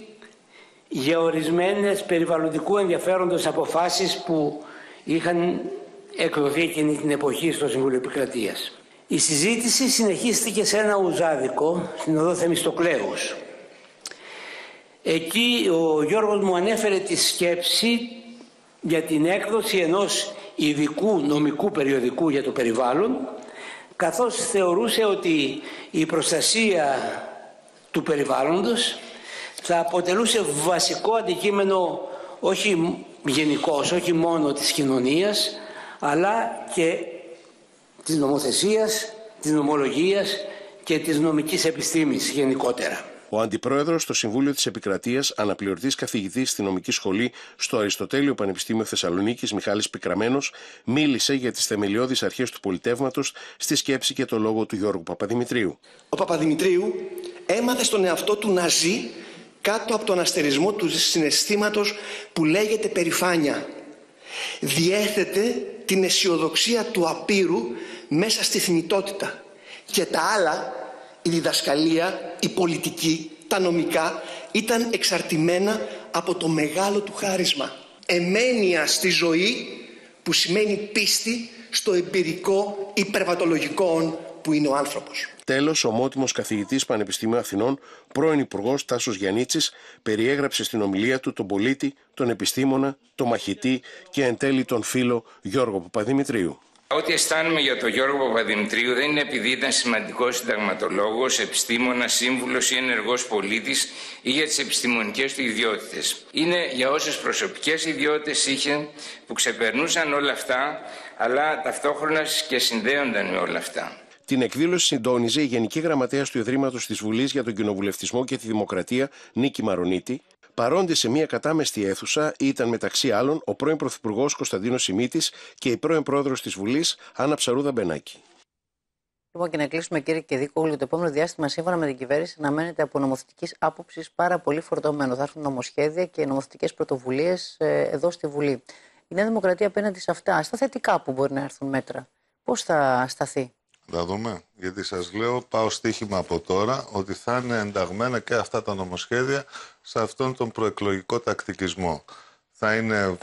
για ορισμένες περιβαλλοντικού ενδιαφέροντος αποφάσεις που είχαν εκδοθεί εκείνη την εποχή στο Συμβούλιο Επικρατείας. Η συζήτηση συνεχίστηκε σε ένα ουζάδικο, στην οδό Θεμιστοκλέους. Εκεί ο Γιώργος μου ανέφερε τη σκέψη για την έκδοση ενός ειδικού νομικού περιοδικού για το περιβάλλον, καθώς θεωρούσε ότι η προστασία του περιβάλλοντος θα αποτελούσε βασικό αντικείμενο όχι γενικώς, όχι μόνο της κοινωνίας, αλλά και της νομοθεσίας, της νομολογίας και της νομικής επιστήμης γενικότερα. Ο Αντιπρόεδρος στο Συμβούλιο της Επικρατείας, αναπληρωτής καθηγητής στη Νομική Σχολή στο Αριστοτέλειο Πανεπιστήμιο Θεσσαλονίκης, Μιχάλης Πικραμένος, μίλησε για τις θεμελιώδεις αρχές του πολιτεύματος στη σκέψη και το λόγο του Γιώργου Παπαδημητρίου. Ο Παπαδημητρίου έμαθε στον εαυτό του να κάτω από τον αστερισμό του συναισθήματος που λέγεται περηφάνεια. Διέθετε την αισιοδοξία του απείρου μέσα στη θνητότητα. Και τα άλλα, η διδασκαλία, η πολιτική, τα νομικά, ήταν εξαρτημένα από το μεγάλο του χάρισμα. Εμένεια στη ζωή που σημαίνει πίστη στο εμπειρικό υπερβατολογικό που είναι ο άνθρωπος. Τέλος, ομότιμος καθηγητής Πανεπιστημίου Αθηνών, πρώην Υπουργός Τάσος Γιανίτση, περιέγραψε στην ομιλία του τον πολίτη, τον επιστήμονα, τον μαχητή και εν τέλει τον φίλο Γιώργο Παπαδημητρίου. Ό,τι αισθάνομαι για τον Γιώργο Παπαδημητρίου δεν είναι επειδή ήταν σημαντικός συνταγματολόγος, επιστήμονας, σύμβουλος ή ενεργός πολίτης ή για τις επιστημονικές του ιδιότητες. Είναι για όσες προσωπικές ιδιότητες είχε που ξεπερνούσαν όλα αυτά, αλλά ταυτόχρονα και συνδέονταν με όλα αυτά. Την εκδήλωση συντόνιζε η Γενική Γραμματέας του Ιδρύματος της Βουλής για τον Κοινοβουλευτισμό και τη Δημοκρατία, Νίκη Μαρονίτη, Παρόντι σε μια κατάμεστη αίθουσα ήταν μεταξύ άλλων ο πρώην Πρωθυπουργός Κωνσταντίνος Σιμίτης και η πρώην Πρόεδρος της Βουλής Άννα Ψαρούδα Μπενάκη. Λοιπόν, και να κλείσουμε, κύριε όλο το επόμενο διάστημα, σύμφωνα με την κυβέρνηση, να μένετε από νομοθετικής άποψης πάρα πολύ φορτωμένο. Θα έρθουν νομοσχέδια και νομοθετικές πρωτοβουλίες ε, εδώ στη Βουλή. Η Νέα Δημοκρατία απέναντι σε αυτά, στα θετικά που μπορεί να έρθουν μέτρα, πώς θα σταθεί. Θα δούμε. Γιατί σας λέω, πάω στοίχημα από τώρα ότι θα είναι ενταγμένα και αυτά τα νομοσχέδια σε αυτόν τον προεκλογικό τακτικισμό. Θα είναι.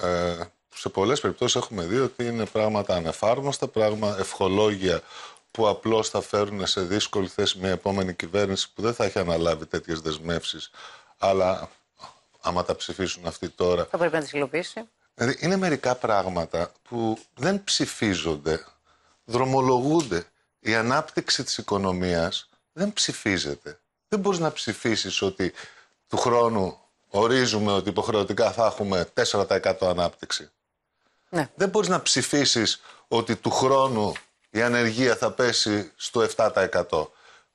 Ε, σε πολλές περιπτώσεις έχουμε δει ότι είναι πράγματα ανεφάρμοστα, πράγμα ευχολόγια που απλώς θα φέρουν σε δύσκολη θέση μια επόμενη κυβέρνηση που δεν θα έχει αναλάβει τέτοιες δεσμεύσεις, αλλά άμα τα ψηφίσουν αυτοί τώρα... Θα πρέπει να τις υλοποιήσει. Δηλαδή είναι μερικά πράγματα που δεν ψηφίζονται δρομολογούνται. Η ανάπτυξη της οικονομίας δεν ψηφίζεται. Δεν μπορείς να ψηφίσεις ότι του χρόνου ορίζουμε ότι υποχρεωτικά θα έχουμε 4% ανάπτυξη. Ναι. Δεν μπορείς να ψηφίσεις ότι του χρόνου η ανεργία θα πέσει στο 7%.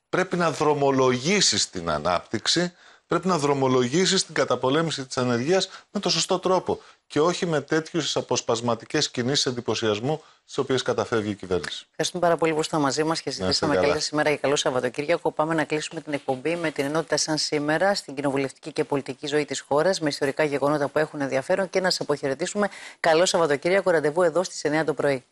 Πρέπει να δρομολογήσεις την ανάπτυξη πρέπει να δρομολογήσεις την καταπολέμηση της ανεργίας με το σωστό τρόπο και όχι με τέτοιου αποσπασματικές κινήσεις εντυπωσιασμού στις οποίες καταφεύγει η κυβέρνηση. Ευχαριστούμε πάρα πολύ που ήσασταν μαζί μας και συζητήσαμε καλή σήμερα και καλό Σαββατοκύριακο. Πάμε να κλείσουμε την εκπομπή με την ενότητα σαν σήμερα στην κοινοβουλευτική και πολιτική ζωή της χώρας, με ιστορικά γεγονότα που έχουν ενδιαφέρον και να σας αποχαιρετήσουμε. Καλό Σαββατοκύριακο, ραντεβού εδώ στις 9 το πρωί.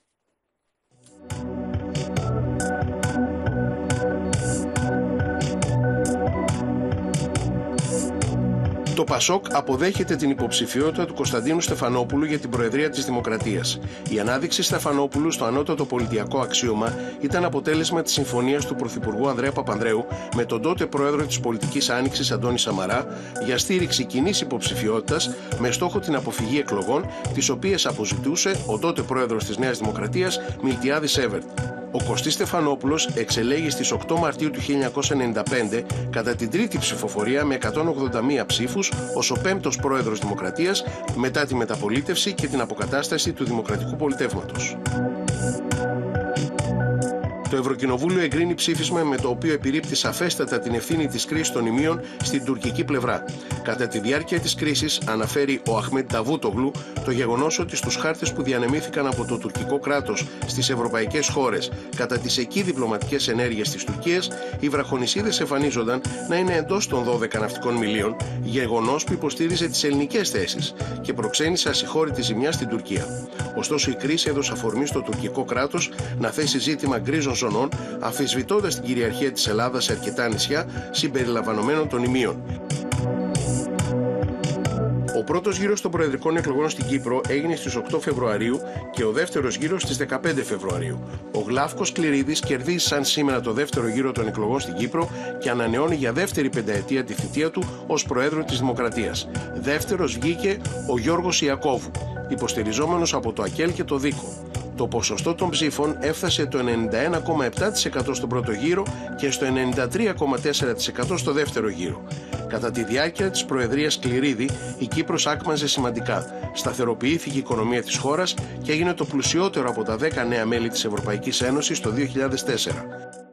Το Πασόκ αποδέχεται την υποψηφιότητα του Κωνσταντίνου Στεφανόπουλου για την Προεδρία της Δημοκρατίας. Η ανάδειξη Στεφανόπουλου στο ανώτατο πολιτιακό αξίωμα ήταν αποτέλεσμα της συμφωνίας του Πρωθυπουργού Ανδρέα Παπανδρέου με τον τότε Πρόεδρο της Πολιτικής Άνοιξης Αντώνη Σαμαρά για στήριξη κοινής υποψηφιότητας με στόχο την αποφυγή εκλογών, τις οποίες αποζητούσε ο τότε Πρόεδρος της Νέας Δημοκρατίας Μιλτιάδης Σέβερτ. Ο Κωστής Στεφανόπουλος εξελέγει στις 8 Μαρτίου του 1995 κατά την τρίτη ψηφοφορία με 181 ψήφου ως ο πέμπτος πρόεδρος Δημοκρατίας μετά τη μεταπολίτευση και την αποκατάσταση του Δημοκρατικού Πολιτεύματος. Το Ευρωκοινοβούλιο εγκρίνει ψήφισμα με το οποίο επιρρύπτει σαφέστατα την ευθύνη της κρίσης των ημείων στην τουρκική πλευρά. Κατά τη διάρκεια της κρίσης, αναφέρει ο Αχμέντ Ταβούτογλου το γεγονός ότι στους χάρτες που διανεμήθηκαν από το τουρκικό κράτος στις ευρωπαϊκές χώρες κατά τις εκεί διπλωματικές ενέργειες της Τουρκίας, οι βραχονισίδες εμφανίζονταν να είναι εντός των 12 ναυτικών μιλίων, γεγονός που υποστήριζε τις ελληνικές θέσεις και προξένησε ασυγχώρητη ζημιά στην Τουρκία. Ωστόσο, η κρίση έδωσε αφορμή στο τουρκικό κράτος να θέσει ζήτημα γκρίζων αφισβητώντας την κυριαρχία της Ελλάδας σε αρκετά νησιά συμπεριλαμβανομένων των Ημείων. Ο πρώτος γύρος των προεδρικών εκλογών στην Κύπρο έγινε στις 8 Φεβρουαρίου και ο δεύτερος γύρος στις 15 Φεβρουαρίου. Ο Γλάφκος Κληρίδης κερδίζει σαν σήμερα το δεύτερο γύρο των εκλογών στην Κύπρο και ανανεώνει για δεύτερη πενταετία τη θητεία του ως Προέδρο της Δημοκρατίας. Δεύτερος βγήκε ο Γιώργος Ιακώβου, υποστηριζόμενος από το ΑΚΕΛ και το ΔΙΚΟ. Το ποσοστό των ψήφων έφτασε το 91,7% στον πρώτο γύρο και στο 93,4% στο δεύτερο γύρο. Κατά τη διάρκεια της Προεδρίας Κληρίδη, η Κύπρος άκμαζε σημαντικά. Σταθεροποιήθηκε η οικονομία της χώρας και έγινε το πλουσιότερο από τα 10 νέα μέλη της Ευρωπαϊκής Ένωσης το 2004.